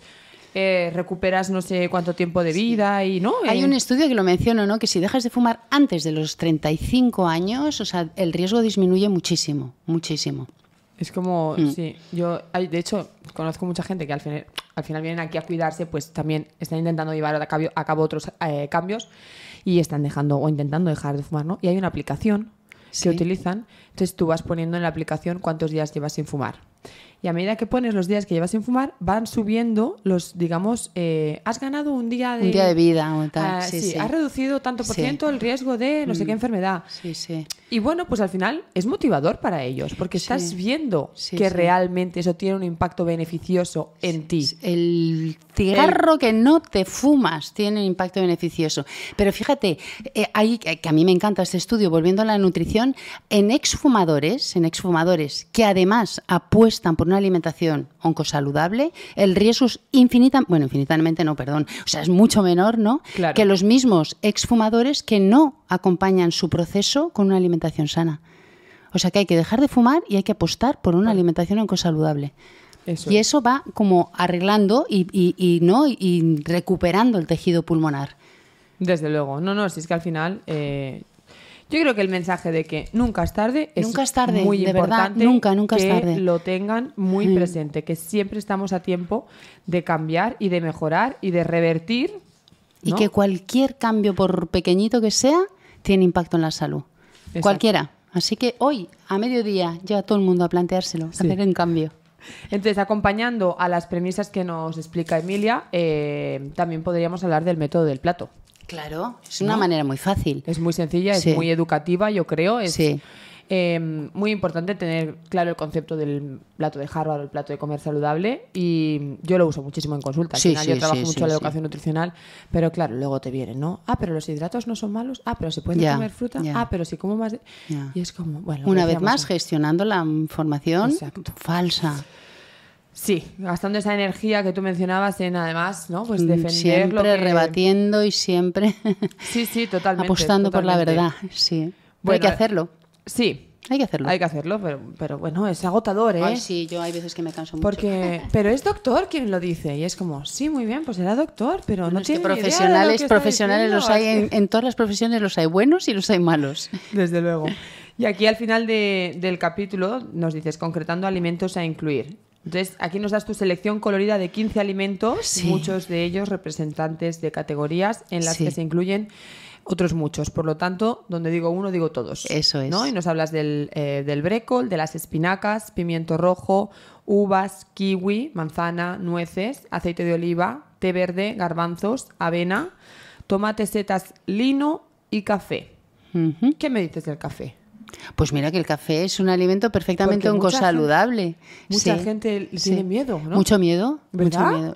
Eh, recuperas no sé cuánto tiempo de vida y no. Hay eh, un estudio que lo menciono, ¿no? Que si dejas de fumar antes de los 35 años, o sea, el riesgo disminuye muchísimo, muchísimo. Es como, mm. sí, yo, de hecho, conozco mucha gente que al final, al final vienen aquí a cuidarse, pues también están intentando llevar a cabo, otros eh, cambios y están dejando o intentando dejar de fumar, ¿no? Y hay una aplicación que utilizan, entonces tú vas poniendo en la aplicación cuántos días llevas sin fumar. Y a medida que pones los días que llevas sin fumar, van subiendo los, digamos, eh, has ganado un día de... día de vida o ah, tal. sí, sí, Has reducido tanto por ciento el riesgo de no sé qué mm. enfermedad. Sí, sí. Y bueno, pues al final es motivador para ellos, porque estás viendo que realmente eso tiene un impacto beneficioso en ti. El cigarro que no te fumas tiene un impacto beneficioso. Pero fíjate, hay, eh, que a mí me encanta este estudio, volviendo a la nutrición, en exfumadores, en exfumadores que además apuestan por una alimentación oncosaludable, el riesgo es infinita, bueno, infinitamente no, perdón, o sea, es mucho menor, ¿no? Que los mismos exfumadores que no acompañan su proceso con una alimentación sana. O sea que hay que dejar de fumar y hay que apostar por una alimentación oncosaludable. Eso. Y eso va como arreglando y, ¿no? y recuperando el tejido pulmonar. Desde luego. No, no, si es que al final eh, yo creo que el mensaje de que nunca es tarde es, tarde, muy de importante. nunca, nunca es tarde. Lo tengan muy presente, que siempre estamos a tiempo de cambiar y de mejorar y de revertir. Y que cualquier cambio, por pequeñito que sea, tiene impacto en la salud. Cualquiera. Así que hoy, a mediodía, lleva todo el mundo a planteárselo, a hacer un cambio. Entonces, acompañando a las premisas que nos explica Emilia, eh, también podríamos hablar del método del plato. Claro, es una manera muy fácil. Es muy sencilla, es muy educativa, yo creo. Es, em, muy importante tener claro el concepto del plato de Harvard, el plato de comer saludable, y yo lo uso muchísimo en consultas. sí, yo trabajo mucho en la educación nutricional, pero claro, luego te vienen, ¿no? Ah, pero los hidratos no son malos, ah, pero se pueden comer fruta, ah, pero si como más. es como, Una vez más, gestionando la información falsa. Sí, gastando esa energía que tú mencionabas en además, ¿no? Pues mm, defender siempre rebatiendo y siempre Sí, sí, totalmente. Apostando por la verdad, sí. hay que eh, hacerlo. Sí. Hay que hacerlo. Hay que hacerlo, pero, pero bueno, es agotador, ¿eh? sí, yo hay veces que me canso Porque, pero es doctor quien lo dice y es como, sí, muy bien, pues era doctor, pero no tiene que profesionales, profesionales los hay en, todas las profesiones los hay buenos y los hay malos. Desde luego. Y aquí al final del capítulo nos dices concretando alimentos a incluir. Entonces, aquí nos das tu selección colorida de 15 alimentos, muchos de ellos representantes de categorías en las que se incluyen otros muchos. Por lo tanto, donde digo uno, digo todos. Eso es. Y nos hablas eh, del, brécol, de las espinacas, pimiento rojo, uvas, kiwi, manzana, nueces, aceite de oliva, té verde, garbanzos, avena, tomates, setas, lino y café. ¿Qué me dices del café? Pues mira que el café es un alimento perfectamente oncosaludable. Mucha, gente, mucha gente tiene miedo, ¿no? Mucho miedo,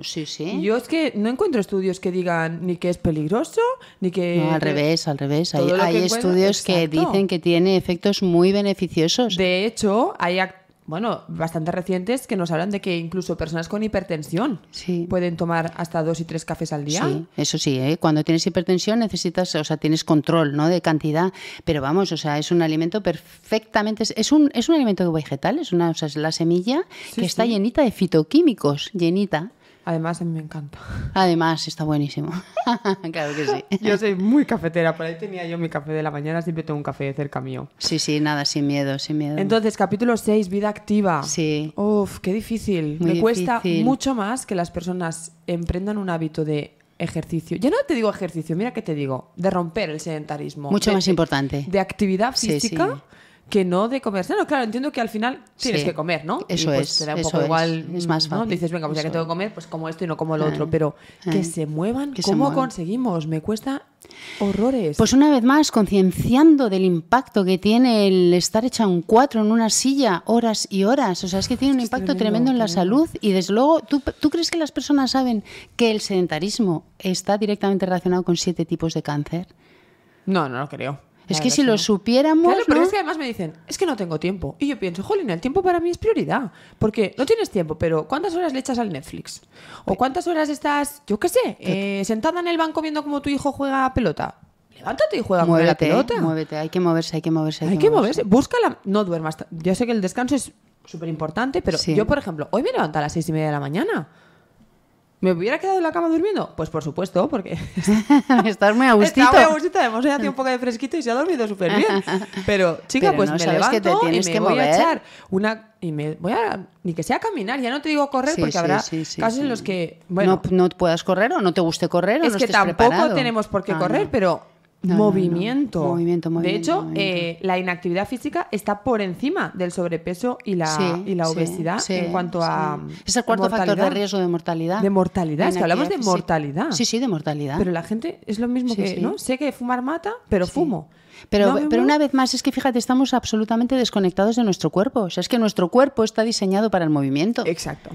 Sí, sí. Yo es que no encuentro estudios que digan ni que es peligroso, ni que... al revés, al revés. Hay, estudios que dicen que tiene efectos muy beneficiosos. De hecho, hay bueno, bastante recientes que nos hablan de que incluso personas con hipertensión pueden tomar hasta dos y tres cafés al día. Sí, eso sí, ¿eh? cuando tienes hipertensión necesitas, o sea, tienes control ¿no? de cantidad, pero vamos, o sea, es un alimento perfectamente, es un, es un alimento vegetal, es una, o sea, es la semilla que está llenita de fitoquímicos, llenita. Además, a mí me encanta. Además, está buenísimo. claro que sí. Yo soy muy cafetera, por ahí tenía yo mi café de la mañana, siempre tengo un café de cerca mío. Sí, sí, nada, sin miedo, sin miedo. Entonces, capítulo 6, vida activa. Sí. Uf, qué difícil. me cuesta mucho más que las personas emprendan un hábito de ejercicio. Ya no te digo ejercicio, mira qué te digo, de romper el sedentarismo. Mucho más importante. De actividad física. Sí, sí que no de comer Claro, entiendo que al final tienes que comer, ¿no? Eso pues es. un poco igual. Es. más fácil. Dices, venga, pues ya que tengo que comer, pues como esto y no como lo ah, otro. Pero ah. que se muevan, ¿cómo conseguimos? Me cuesta horrores. Pues una vez más, concienciando del impacto que tiene el estar hecha un cuatro en una silla horas y horas. O sea, es que tiene un impacto tremendo, en la salud. Y desde luego, ¿tú, ¿tú crees que las personas saben que el sedentarismo está directamente relacionado con siete tipos de cáncer? No, no lo creo. Es que si lo supiéramos. Claro, pero es que además me dicen, es que no tengo tiempo. Y yo pienso, jolín, el tiempo para mí es prioridad. Porque no tienes tiempo, pero ¿cuántas horas le echas al Netflix? ¿O cuántas horas estás, yo qué sé, eh, sentada en el banco viendo cómo tu hijo juega a pelota? levántate y juega muévete, la pelota. Muévete, hay que moverse, hay que moverse. Hay, que, moverse. no duermas. Yo sé que el descanso es súper importante, pero yo, por ejemplo, hoy me levanto a las seis y media de la mañana. ¿Me hubiera quedado en la cama durmiendo? Pues por supuesto, porque... Estás muy a gustito. Estaba muy a gustito, hemos un poco de fresquito y se ha dormido súper bien. Pero, chica, pues me levanto te tienes y me que voy a echar una... Y me voy a... Ni que sea caminar, ya no te digo correr, porque habrá casos en los que... Bueno, no, no, puedas correr o no te guste correr o es que tampoco tenemos por qué ah, correr, pero movimiento. De hecho, eh, la inactividad física está por encima del sobrepeso y la, y la obesidad en cuanto a. Es el cuarto factor de riesgo de mortalidad. De mortalidad, es que hablamos de mortalidad. Sí, sí, de mortalidad. Pero la gente es lo mismo que, ¿no? Sé que fumar mata, pero fumo. Pero, pero, una vez más, es que fíjate, estamos absolutamente desconectados de nuestro cuerpo. O sea, es que nuestro cuerpo está diseñado para el movimiento. Exacto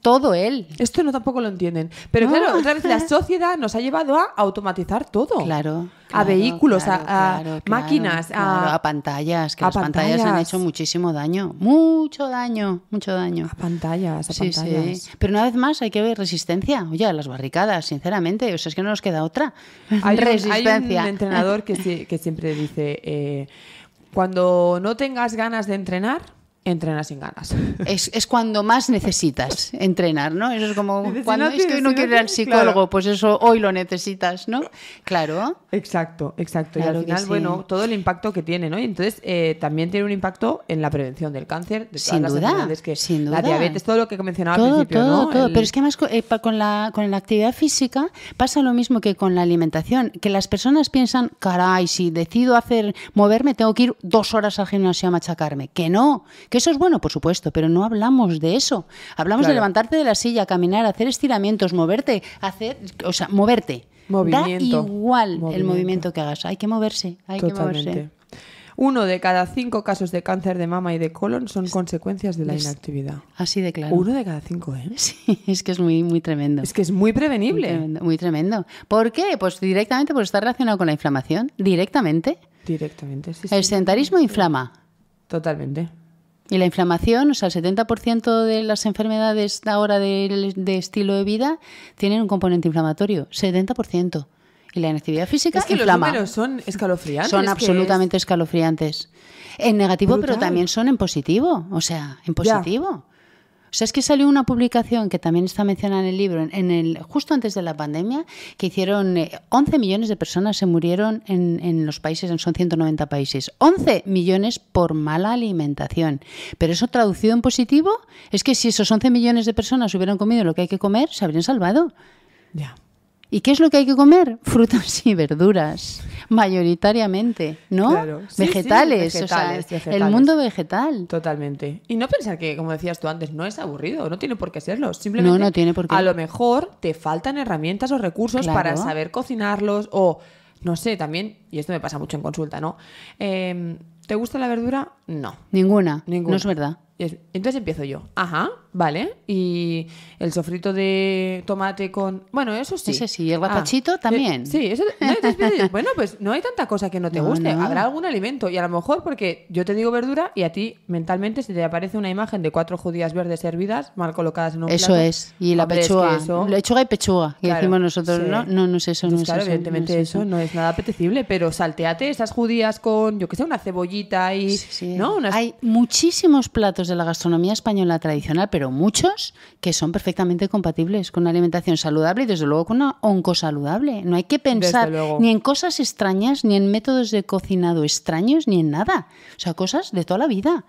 todo él. Esto no tampoco lo entienden. Pero claro, otra vez la sociedad nos ha llevado a automatizar todo. Claro. a vehículos, a, máquinas, a, pantallas, que las pantallas. han hecho muchísimo daño, mucho daño, mucho daño. A pantallas, a pantallas. Sí. Pero una vez más hay que ver resistencia, oye, a las barricadas, sinceramente, o sea, es que no nos queda otra. Hay resistencia. hay un entrenador que, siempre dice, eh, cuando no tengas ganas de entrenar, Entrenar sin ganas. Es, cuando más necesitas entrenar, ¿no? Eso es como cuando es que no quieres ir al psicólogo, pues eso hoy lo necesitas, ¿no? Claro. Exacto, exacto. y al final, bueno, todo el impacto que tiene, ¿no? Y entonces eh, también tiene un impacto en la prevención del cáncer, de sin duda, que sin duda. la diabetes, todo lo que mencionaba todo, al principio, ¿no? Todo. Pero es que además eh, con la con la actividad física pasa lo mismo que con la alimentación, que las personas piensan, caray, si decido hacer moverme tengo que ir dos horas al gimnasio a machacarme, que no, que eso es bueno, por supuesto, pero no hablamos de eso. Hablamos de levantarte de la silla, caminar, hacer estiramientos, moverte, hacer, o sea, moverte. Movimiento. Da igual el movimiento que hagas. Hay que moverse, hay que moverse. Uno de cada cinco casos de cáncer de mama y de colon son consecuencias de la inactividad. Así de claro. Uno de cada cinco, ¿eh? Sí, es que es muy, muy tremendo. Es que es muy prevenible. Muy tremendo, ¿Por qué? Pues directamente por estar relacionado con la inflamación. Directamente. Directamente, sí. El sentarismo inflama. Totalmente. Y la inflamación, o sea, el 70% de las enfermedades ahora de, estilo de vida tienen un componente inflamatorio, 70%. Y la inactividad física es que son escalofriantes. Son absolutamente escalofriantes. En negativo, pero también son en positivo, o sea, en positivo. O sea, es que salió una publicación que también está mencionada en el libro, en el, justo antes de la pandemia, que hicieron 11 eh, millones de personas se murieron en, en, los países, son 190 países. 11 millones por mala alimentación. Pero eso traducido en positivo es que si esos 11 millones de personas hubieran comido lo que hay que comer, se habrían salvado. Ya. ¿Y qué es lo que hay que comer? Frutas y verduras mayoritariamente, ¿no? vegetales, el mundo vegetal. Totalmente. Y no pensar que, como decías tú antes, no es aburrido, no tiene por qué serlo. Simplemente no, no tiene por qué. a lo mejor te faltan herramientas o recursos para saber cocinarlos o, no sé, también, y esto me pasa mucho en consulta, ¿no? Em, ¿Te gusta la verdura? No. Ninguna. Ninguna. No es verdad entonces empiezo yo. Ajá, vale. Y el sofrito de tomate con. Bueno, eso sí. Ese sí, el ah, guapachito eh, también. sí, eso. bueno, pues no hay tanta cosa que no te guste. Habrá algún alimento. Y a lo mejor, porque yo te digo verdura y a ti mentalmente se te aparece una imagen de cuatro judías verdes hervidas, mal colocadas en un eso plato. Eso es. Y la pechuga. la pechuga y pechuga, que decimos nosotros, ¿no? No, no es eso, no es claro, evidentemente eso. no es nada apetecible, pero salteate esas judías con, yo que sé, una cebollita y. ¿no? Hay muchísimos platos de la gastronomía española tradicional, pero muchos que son perfectamente compatibles con una alimentación saludable y desde luego con una oncosaludable. No hay que pensar ni en cosas extrañas, ni en métodos de cocinado extraños, ni en nada. O sea, cosas de toda la vida.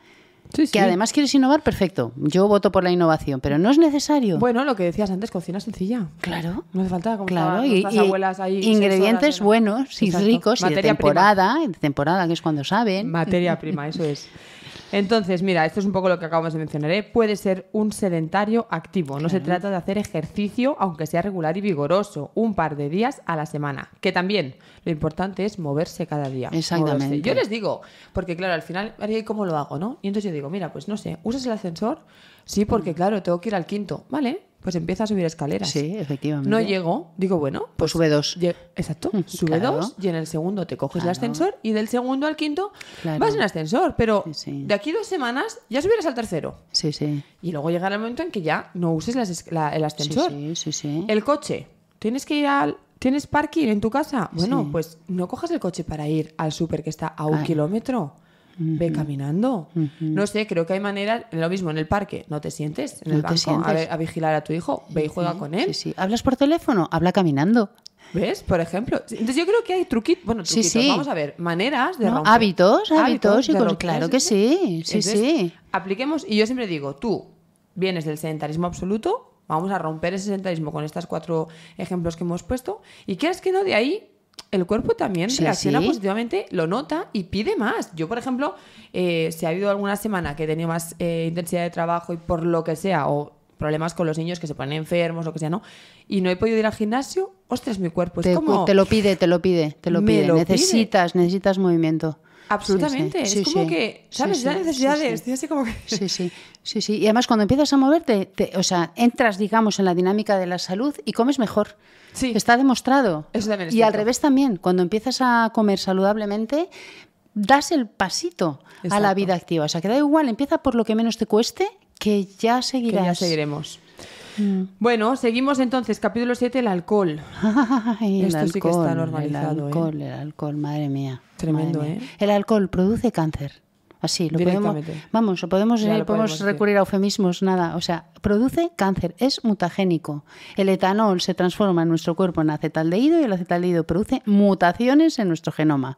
que además quieres innovar, perfecto. Yo voto por la innovación, pero no es necesario. Bueno, lo que decías antes, cocina sencilla. Claro. No hace falta como claro. las abuelas ahí. Ingredientes buenos y ricos y temporada, de temporada, que es cuando saben. Materia prima, eso es. Entonces, mira, esto es un poco lo que acabamos de mencionar. ¿eh? Puede ser un sedentario activo. No se trata de hacer ejercicio, aunque sea regular y vigoroso, un par de días a la semana. Que también lo importante es moverse cada día. Exactamente. Yo les digo, porque claro, al final, ¿cómo lo hago? no? Y entonces yo digo, mira, pues no sé, ¿usas el ascensor? Sí, porque mm. claro, tengo que ir al quinto. Vale, pues empieza a subir escaleras. Sí, efectivamente. No llego, digo, bueno. Pues, pues sube dos. Exacto, sube dos y en el segundo te coges el ascensor y del segundo al quinto vas en ascensor, pero de aquí dos semanas ya subirás al tercero. Sí, sí. Y luego llegará el momento en que ya no uses el ascensor. Sí, sí, sí, El coche, tienes que ir al... ¿Tienes parking en tu casa? Bueno, pues no cojas el coche para ir al súper que está a un ah. kilómetro ve caminando. No sé, creo que hay maneras, lo mismo en el parque, no te sientes en el banco a, vigilar a tu hijo, ve y juega con él. Sí, sí. ¿Hablas por teléfono? Habla caminando. ¿Ves? Por ejemplo. Entonces yo creo que hay truquitos, bueno, truquitos, vamos a ver, maneras de romper. hábitos, hábitos, claro que sí, sí, sí. Apliquemos y yo siempre digo, tú vienes del sedentarismo absoluto, vamos a romper ese sedentarismo con estos cuatro ejemplos que hemos puesto y quieres que no de ahí el cuerpo también reacciona positivamente, lo nota y pide más. Yo, por ejemplo, eh, si ha habido alguna semana que he tenido más eh, intensidad de trabajo y por lo que sea, o problemas con los niños que se ponen enfermos, lo que sea, ¿no? Y no he podido ir al gimnasio, ostras, mi cuerpo es te, como... Te lo pide, te lo pide, te lo pide. necesitas, necesitas movimiento. Absolutamente. es como que, ¿sabes? Las necesidades. Así como Sí, sí. Sí, sí. Y además, cuando empiezas a moverte, o sea, entras, digamos, en la dinámica de la salud y comes mejor. Sí. Está demostrado. y al revés también. Cuando empiezas a comer saludablemente, das el pasito a la vida activa. O sea, que da igual, empieza por lo que menos te cueste, que ya seguirás. Que ya seguiremos. Mm. Bueno, seguimos entonces, capítulo 7, el alcohol. el Esto alcohol, sí que está normalizado. ¿eh? El alcohol, madre mía. Tremendo, ¿eh? El alcohol produce cáncer. Así, lo podemos. Vamos, o eh, podemos, podemos, podemos recurrir a eufemismos, nada. O sea, produce cáncer, es mutagénico. El etanol se transforma en nuestro cuerpo en acetaldehído y el acetaldehído produce mutaciones en nuestro genoma.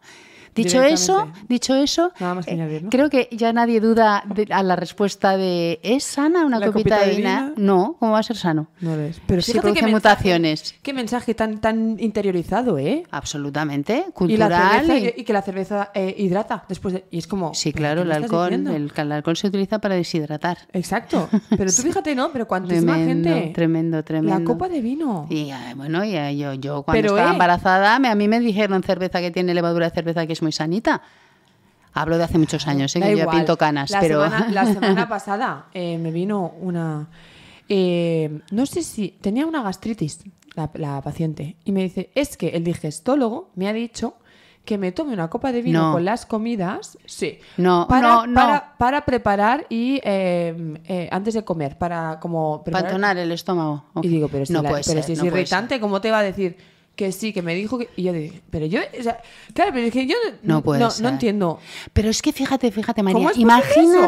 Dicho eso, dicho eso, eh, creo que ya nadie duda a la respuesta de ¿es sana una copita, de vino? No, ¿cómo va a ser sano? No lo es. Pero sí produce qué mutaciones. Qué mensaje tan, tan interiorizado, ¿eh? Absolutamente, cultural. Y, que la cerveza eh, hidrata después de, y es como Sí, claro, el alcohol, el, alcohol se utiliza para deshidratar. Exacto. Pero tú fíjate, ¿no? Pero es más gente Tremendo, tremendo. La copa de vino. Y bueno, yo, yo cuando estaba ¿eh? embarazada, a mí me dijeron cerveza que tiene levadura de cerveza que es muy sanita. Hablo de hace muchos años, ¿eh? que yo pinto canas, la pero... Semana, la semana pasada eh, me vino una... Eh, no sé si... Tenía una gastritis la, paciente y me dice, es que el digestólogo me ha dicho que me tome una copa de vino con las comidas, sí, no, para, no, Para, preparar y em, eh, antes de comer, para como... Preparar. el estómago. Y digo, pero pero si es irritante, ¿cómo te va a decir? que sí, que me dijo que... Y yo dije, pero yo, claro, pero es que yo no, puedo no, entiendo. Pero es que fíjate, fíjate María,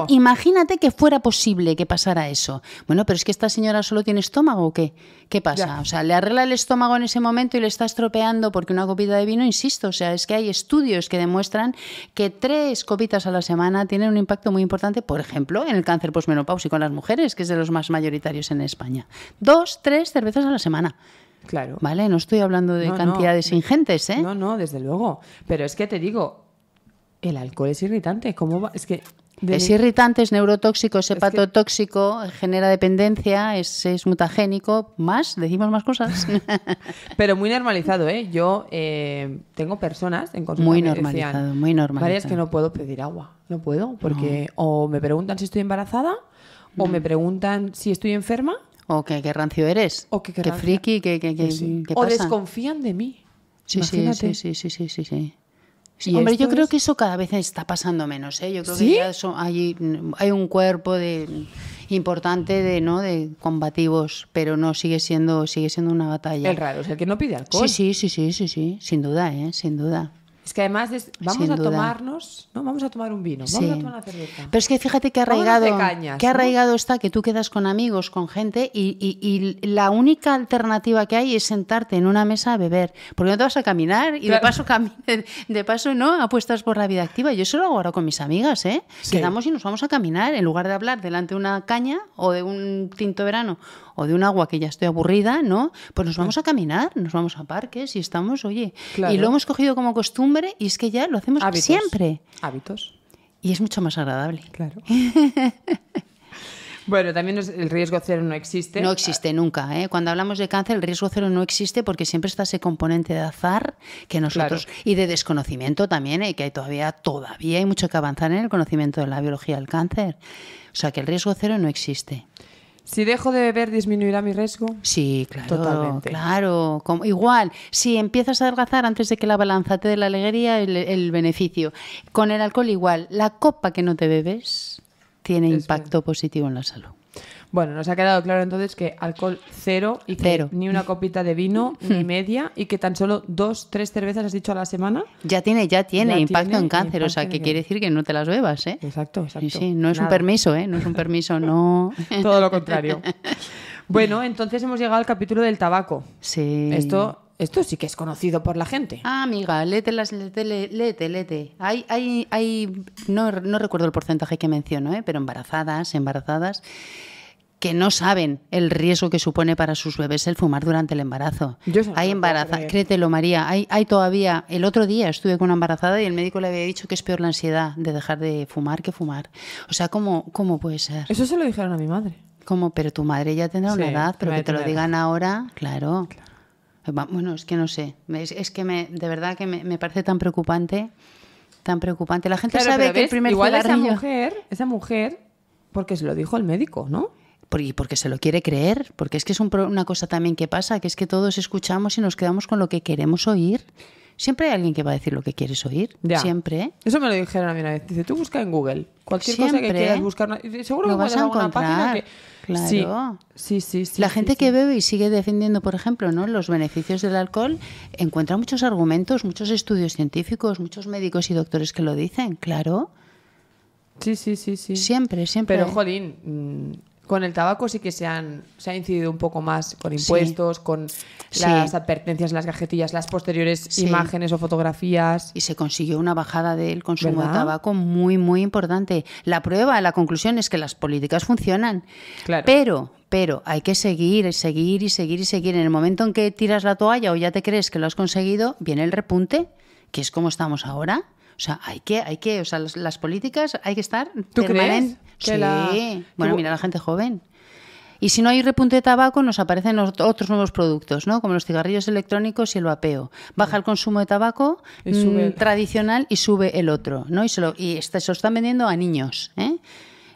imagínate que fuera posible que pasara eso. Bueno, pero es que esta señora solo tiene estómago o qué? ¿Qué pasa? O sea, le arregla el estómago en ese momento y le está estropeando porque una copita de vino, insisto, o sea, es que hay estudios que demuestran que tres copitas a la semana tienen un impacto muy importante, por ejemplo, en el cáncer posmenopáusico en las mujeres, que es de los más mayoritarios en España. Dos, tres cervezas a la semana. Claro. ¿Vale? No estoy hablando de cantidades ingentes, ¿eh? No, no, desde luego. Pero es que te digo, el alcohol es irritante. ¿Cómo va? Es que. Es irritante, es neurotóxico, es hepatotóxico, genera dependencia, es, mutagénico, más, decimos más cosas. Pero muy normalizado, ¿eh? Yo eh, tengo personas en consulta Muy normalizado, muy normalizado. Varias que no puedo pedir agua, no puedo, porque o me preguntan si estoy embarazada, o me mm. preguntan si estoy enferma, o que, rancio eres. O que, friki, que, O desconfían de mí. Sí, sí, sí, sí, sí, sí. sí. Hombre, yo creo que eso cada vez está pasando menos. ¿eh? Yo creo que ya hay, hay un cuerpo de importante de no de combativos, pero no sigue siendo sigue siendo una batalla. El raro es el que no pide alcohol. Sí, sí, sí, sí, sí, sí, sin duda, ¿eh? sin duda. Es que además es, vamos a tomarnos, ¿no? Vamos a tomar un vino, vamos a tomar una cerveza. Pero es que fíjate que arraigado, que arraigado está que tú quedas con amigos, con gente y, la única alternativa que hay es sentarte en una mesa a beber, porque no te vas a caminar y de paso de paso no apuestas por la vida activa. Yo eso lo hago ahora con mis amigas, ¿eh? Quedamos y nos vamos a caminar en lugar de hablar delante de una caña o de un tinto verano o de un agua que ya estoy aburrida, ¿no? Pues nos vamos a caminar, nos vamos a parques y estamos, oye, y lo hemos cogido como costumbre y es que ya lo hacemos siempre. Hábitos. Y es mucho más agradable. Claro. Bueno, también el riesgo cero no existe. No existe nunca. ¿eh? Cuando hablamos de cáncer, el riesgo cero no existe porque siempre está ese componente de azar que nosotros y de desconocimiento también, ¿eh? que hay todavía todavía hay mucho que avanzar en el conocimiento de la biología del cáncer. O sea que el riesgo cero no existe. Si dejo de beber, ¿disminuirá mi riesgo? Sí, claro. Claro. Como, igual, si empiezas a adelgazar antes de que la balanza te dé la alegría, el, beneficio. Con el alcohol igual. La copa que no te bebes tiene impacto positivo en la salud. Bueno, nos ha quedado claro entonces que alcohol cero y ni una copita de vino ni media y que tan solo dos, tres cervezas has dicho a la semana. Ya tiene, ya tiene impacto en cáncer, o sea, que quiere decir que no te las bebas, ¿eh? Exacto, exacto. no es un permiso, ¿eh? No es un permiso, no. Todo lo contrario. Bueno, entonces hemos llegado al capítulo del tabaco. Sí. Esto esto sí que es conocido por la gente. Ah, amiga, léete, las, léete, Hay, no, no, recuerdo el porcentaje que menciono, ¿eh? pero embarazadas, embarazadas que no saben el riesgo que supone para sus bebés el fumar durante el embarazo. hay embarazadas, créetelo María, hay, todavía, el otro día estuve con una embarazada y el médico le había dicho que es peor la ansiedad de dejar de fumar que fumar. O sea, ¿cómo, cómo puede ser? Eso se lo dijeron a mi madre. ¿Cómo? Pero tu madre ya tendrá una edad, pero que te lo digan ahora, claro. Bueno, es que no sé, es, que de verdad que me, parece tan preocupante tan preocupante. La gente sabe que el primer igual esa mujer, esa mujer, porque se lo dijo el médico, ¿no? y porque se lo quiere creer, porque es que es una cosa también que pasa, que es que todos escuchamos y nos quedamos con lo que queremos oír. Siempre hay alguien que va a decir lo que quieres oír. Siempre. Eso me lo dijeron a mí una vez. Dice, tú busca en Google. Cualquier cosa que quieras buscar. Seguro que vas a encontrar. Claro. Sí, sí, sí. la gente que bebe y sigue defendiendo, por ejemplo, ¿no? los beneficios del alcohol, encuentra muchos argumentos, muchos estudios científicos, muchos médicos y doctores que lo dicen. Claro. Sí, sí, sí, sí. Siempre, siempre. Pero, jolín, mm, con el tabaco sí que se, han, se ha incidido un poco más con impuestos, con las advertencias, las cajetillas, las posteriores imágenes o fotografías. Y se consiguió una bajada del consumo de tabaco muy, muy importante. La prueba, la conclusión es que las políticas funcionan. Pero, pero hay que seguir, seguir y seguir y seguir. En el momento en que tiras la toalla o ya te crees que lo has conseguido, viene el repunte, que es como estamos ahora. O sea, hay que, hay que, o sea, las, políticas hay que estar ¿Tú crees sí, bueno, mira, la gente joven. Y si no hay repunte de tabaco, nos aparecen otros nuevos productos, ¿no? Como los cigarrillos electrónicos y el vapeo. Baja el consumo de tabaco mm, tradicional y sube el otro, ¿no? Y se lo, este, están vendiendo a niños, ¿eh?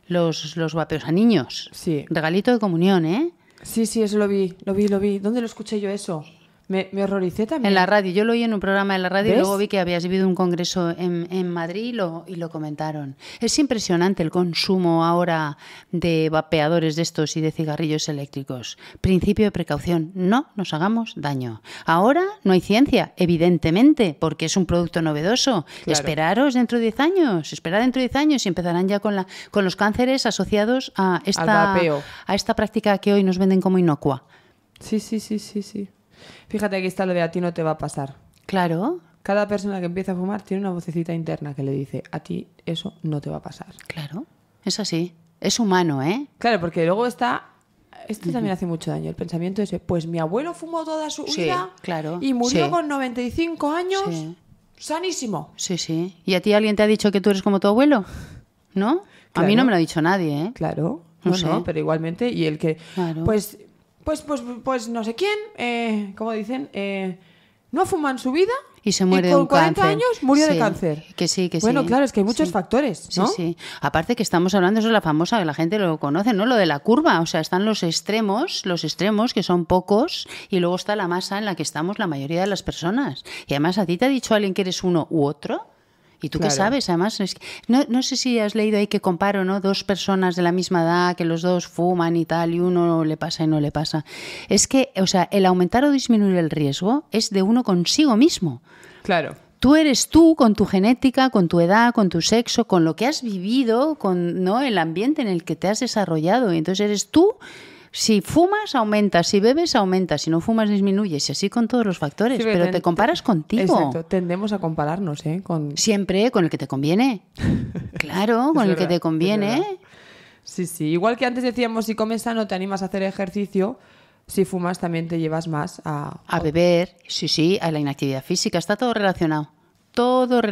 Los, vapeos a niños. Sí. Regalito de comunión, ¿eh? Sí, sí, eso lo vi, lo vi, lo vi. ¿Dónde lo escuché yo eso? Me, horroricé también. En la radio, yo lo oí en un programa de la radio y luego vi que habías vivido un congreso en, Madrid y lo, comentaron. Es impresionante el consumo ahora de vapeadores de estos y de cigarrillos eléctricos. Principio de precaución, no nos hagamos daño. Ahora no hay ciencia, evidentemente, porque es un producto novedoso. Esperaros dentro de 10 años, esperar dentro de 10 años y empezarán ya con, la, con los cánceres asociados a esta, a esta práctica que hoy nos venden como inocua. Sí, sí, sí, sí, sí. Fíjate, aquí está lo de a ti no te va a pasar. Claro. Cada persona que empieza a fumar tiene una vocecita interna que le dice, a ti eso no te va a pasar. Claro, es así. Es humano, ¿eh? Claro, porque luego está... Esto también hace mucho daño, el pensamiento ese, pues mi abuelo fumó toda su vida claro, y murió con 95 años sanísimo. Sí, sí. ¿Y a ti alguien te ha dicho que tú eres como tu abuelo? ¿No? A mí no me lo ha dicho nadie, ¿eh? Claro. No, sé. pero igualmente, y el que, pues pues, pues, pues no sé quién, eh, como dicen, eh, no fuma en su vida. Y se muere con de 40 años murió de cáncer. Que sí, que sí. Bueno, claro, es que hay muchos factores, ¿no? Sí, sí. Aparte que estamos hablando, eso es la famosa, la gente lo conoce, ¿no? Lo de la curva, o sea, están los extremos, los extremos, que son pocos, y luego está la masa en la que estamos la mayoría de las personas. Y además, ¿a ti te ha dicho alguien que eres uno u otro? ¿Y tú qué sabes? Además, no, sé si has leído ahí que comparo, ¿no? Dos personas de la misma edad, que los dos fuman y tal, y uno le pasa y no le pasa. Es que, o sea, el aumentar o disminuir el riesgo es de uno consigo mismo. Claro. Tú eres tú con tu genética, con tu edad, con tu sexo, con lo que has vivido, con ¿no? el ambiente en el que te has desarrollado. Entonces eres tú si fumas, aumenta. Si bebes, aumenta. Si no fumas, disminuye, Y así con todos los factores. pero te comparas contigo. Tendemos a compararnos, ¿eh? Con... Siempre, con el que te conviene. claro, con el que te conviene. Sí, sí. Igual que antes decíamos, si comes sano, te animas a hacer ejercicio. Si fumas, también te llevas más a... A beber, sí, sí, a la inactividad física. Está todo relacionado.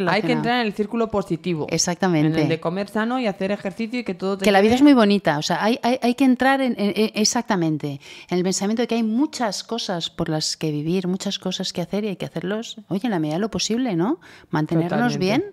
Hay que entrar en el círculo positivo. Exactamente. En el de comer sano y hacer ejercicio y que todo... que la vida es muy bonita, o sea, hay, hay, hay que entrar en, exactamente en el pensamiento de que hay muchas cosas por las que vivir, muchas cosas que hacer y hay que hacerlos, oye, en la medida de lo posible, ¿no? Mantenernos bien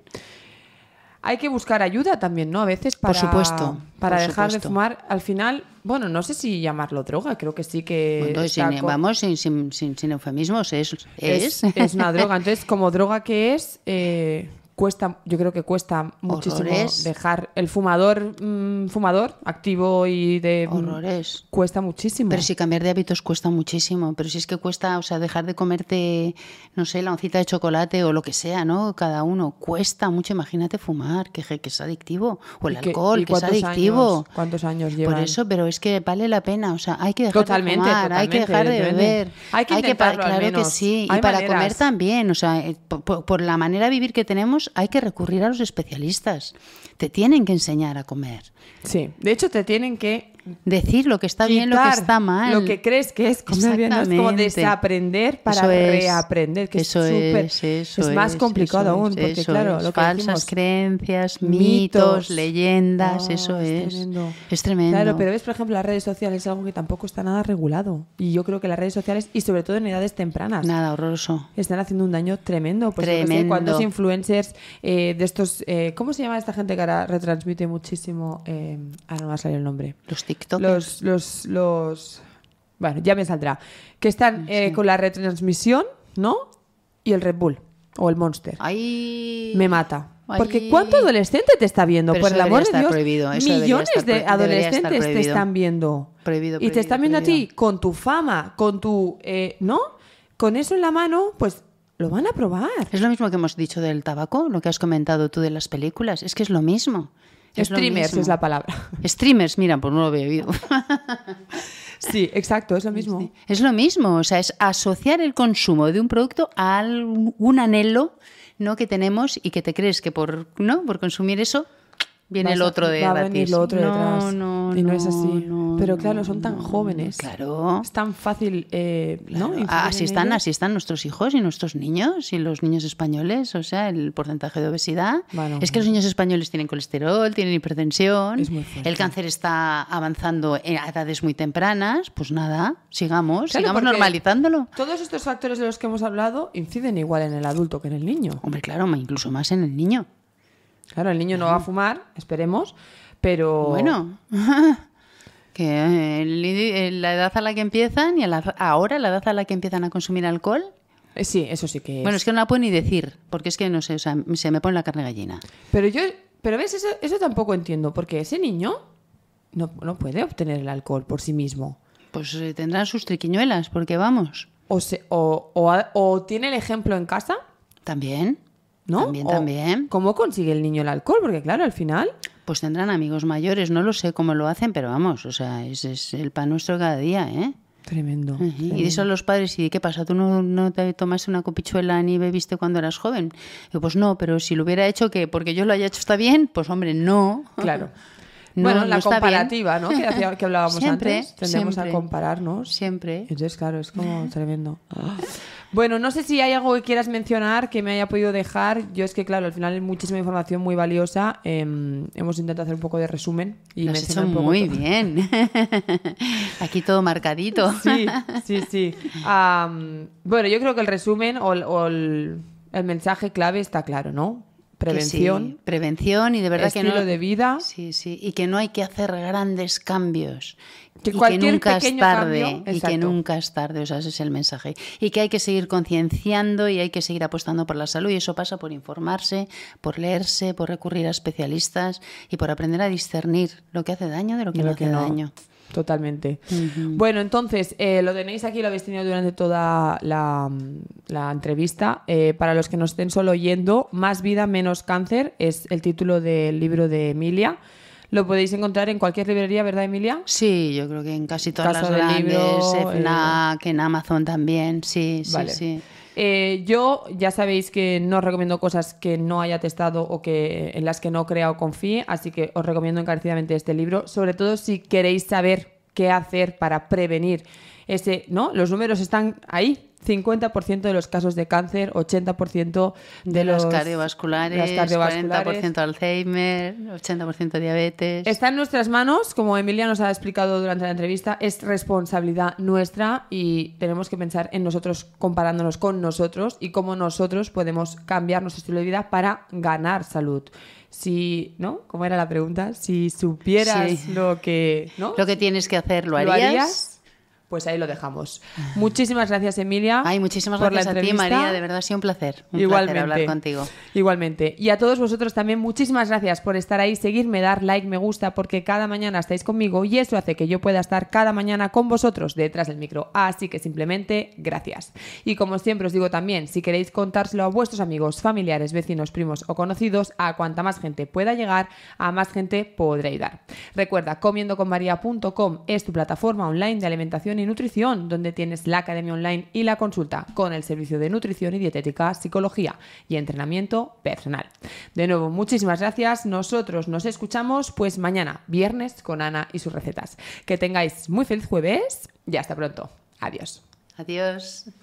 hay que buscar ayuda también, ¿no? A veces para, supuesto, para dejar de fumar. Al final, bueno, no sé si llamarlo droga, creo que sí que... Bueno, sin, Vamos, sin, eufemismos, es es. es, una droga. Entonces, como droga que es, eh, cuesta, yo creo que cuesta muchísimo dejar el fumador, mm, fumador activo y de mm, Horrores. cuesta muchísimo. Pero si cambiar de hábitos cuesta muchísimo, pero si es que cuesta, o sea, dejar de comerte, no sé, la oncita de chocolate o lo que sea, ¿no? Cada uno cuesta mucho. Imagínate fumar, que, es adictivo o el alcohol, que es adictivo. ¿Cuántos años Por eso, pero es que vale la pena, o sea, hay que dejar de fumar, hay que dejar de beber, hay que, hay claro que sí, y para comer también, o sea, eh, por la manera de vivir que tenemos hay que recurrir a los especialistas. Te tienen que enseñar a comer. Sí, de hecho te tienen que Decir lo que está bien, lo que está mal. Lo que crees que es comer bien, es como desaprender para reaprender, que eso es Es, más complicado aún, porque claro, lo que falsas creencias, mitos, leyendas, ah, eso es. Tremendo. Es tremendo. Claro, pero ves, por ejemplo, las redes sociales es algo que tampoco está nada regulado. Y yo creo que las redes sociales, y sobre todo en edades tempranas, nada, horroroso. Están haciendo un daño tremendo. Pues cuando cuántos influencers eh, de estos, eh, ¿cómo se llama esta gente que ahora retransmite muchísimo? Eh, ahora no va a salir el nombre. Los los, los, Bueno, ya me saldrá. Que están eh, con la retransmisión, ¿no? Y el Red Bull o el Monster. ahí Me mata. Porque ¿cuánto adolescente te está viendo? Por el amor de Dios, prohibido. millones de adolescentes te están viendo. Prohibido, y te están viendo a ti con tu fama, con tu... Eh, ¿No? Con eso en la mano, pues lo van a probar. Es lo mismo que hemos dicho del tabaco, lo que has comentado tú de las películas. Es que es lo mismo. Streamers es la palabra. Streamers, mira, pues no lo había oído. Sí, exacto, es lo mismo. es lo mismo, o sea, es asociar el consumo de un producto a un anhelo ¿no? que tenemos y que te crees que por, ¿no? por consumir eso viene el otro de va no, No, y no, es así. Pero claro, son tan jóvenes. Claro. Es tan fácil. Eh, así están, así están nuestros hijos y nuestros niños y los niños españoles. O sea, el porcentaje de obesidad. es que los niños españoles tienen colesterol, tienen hipertensión. el cáncer está avanzando en edades muy tempranas. Pues nada, sigamos, sigamos normalizándolo. Todos estos factores de los que hemos hablado inciden igual en el adulto que en el niño. Hombre, claro, incluso más en el niño. Claro, el niño no va a fumar, esperemos, pero... Bueno. que eh, eh, la edad a la que empiezan y a ahora la edad a la que empiezan a consumir alcohol. Eh, sí, eso sí que es. Bueno, es que no la puedo ni decir, porque es que no sé, o sea, se me pone la carne gallina. Pero yo, pero ves, eso, eso tampoco entiendo, porque ese niño no, puede obtener el alcohol por sí mismo. Pues tendrán sus triquiñuelas, porque vamos. o, o tiene el ejemplo en casa. También. ¿no? También, también. ¿Cómo consigue el niño el alcohol? Porque claro, al final... Pues tendrán amigos mayores, no lo sé cómo lo hacen, pero vamos, o sea, es, el pan nuestro cada día, ¿eh? Tremendo, Y eso los padres, ¿y qué pasa? ¿Tú no, te tomaste una copichuela ni bebiste cuando eras joven? pues no, pero si lo hubiera hecho, que porque yo lo haya hecho está bien, pues hombre, no. Claro. bueno, la comparativa, ¿no? Que, que hablábamos siempre, antes. Tendemos a compararnos. Siempre. Entonces, claro, es como tremendo. Bueno, no sé si hay algo que quieras mencionar que me haya podido dejar. Yo es que, claro, al final es muchísima información muy valiosa. Em, hemos intentado hacer un poco de resumen. y muy bien. Aquí todo marcadito. Sí, sí, sí. bueno, yo creo que el resumen o, el mensaje clave está claro, ¿no? Prevención. prevención y de verdad que no. de vida. Sí, sí. Y que no hay que hacer grandes cambios. Que y que nunca es tarde. y que nunca es tarde. O sea, ese es el mensaje. Y que hay que seguir concienciando y hay que seguir apostando por la salud. Y eso pasa por informarse, por leerse, por recurrir a especialistas y por aprender a discernir lo que hace daño de lo que no hace daño. Totalmente. Bueno, entonces, eh, lo tenéis aquí, lo habéis tenido durante toda la, entrevista. Eh, para los que nos estén solo oyendo, Más vida, menos cáncer es el título del libro de Emilia. Lo podéis encontrar en cualquier librería, ¿verdad, Emilia? Sí, yo creo que en casi todas las grandes, eh, en Amazon también, sí, sí, sí. Eh, yo ya sabéis que no os recomiendo cosas que no haya testado o que en las que no crea o confíe, así que os recomiendo encarecidamente este libro, sobre todo si queréis saber qué hacer para prevenir ese, ¿no? Los números están ahí, 50% de los casos de cáncer, 80% de, de los, cardiovasculares, las cardiovasculares, 40% Alzheimer, 80% diabetes. Está en nuestras manos, como Emilia nos ha explicado durante la entrevista, es responsabilidad nuestra y tenemos que pensar en nosotros comparándonos con nosotros y cómo nosotros podemos cambiar nuestro estilo de vida para ganar salud si, ¿no? ¿Cómo era la pregunta? Si supieras lo que, Lo que tienes que hacer, ¿Lo harías? pues ahí lo dejamos. Muchísimas gracias, Emilia. Ay, muchísimas por gracias a ti, María. De verdad ha sido un placer. Un Igualmente. hablar contigo. Igualmente. Y a todos vosotros también, muchísimas gracias por estar ahí, seguirme, dar like, me gusta, porque cada mañana estáis conmigo y eso hace que yo pueda estar cada mañana con vosotros detrás del micro. Así que simplemente, gracias. Y como siempre os digo también, si queréis contárselo a vuestros amigos, familiares, vecinos, primos o conocidos, a cuanta más gente pueda llegar, a más gente podré ayudar. Recuerda, comiendoconmaría.com es tu plataforma online de alimentación y nutrición, donde tienes la academia online y la consulta con el servicio de nutrición y dietética, psicología y entrenamiento personal. De nuevo, muchísimas gracias. Nosotros nos escuchamos pues mañana, viernes, con Ana y sus recetas. Que tengáis muy feliz jueves y hasta pronto. Adiós. Adiós.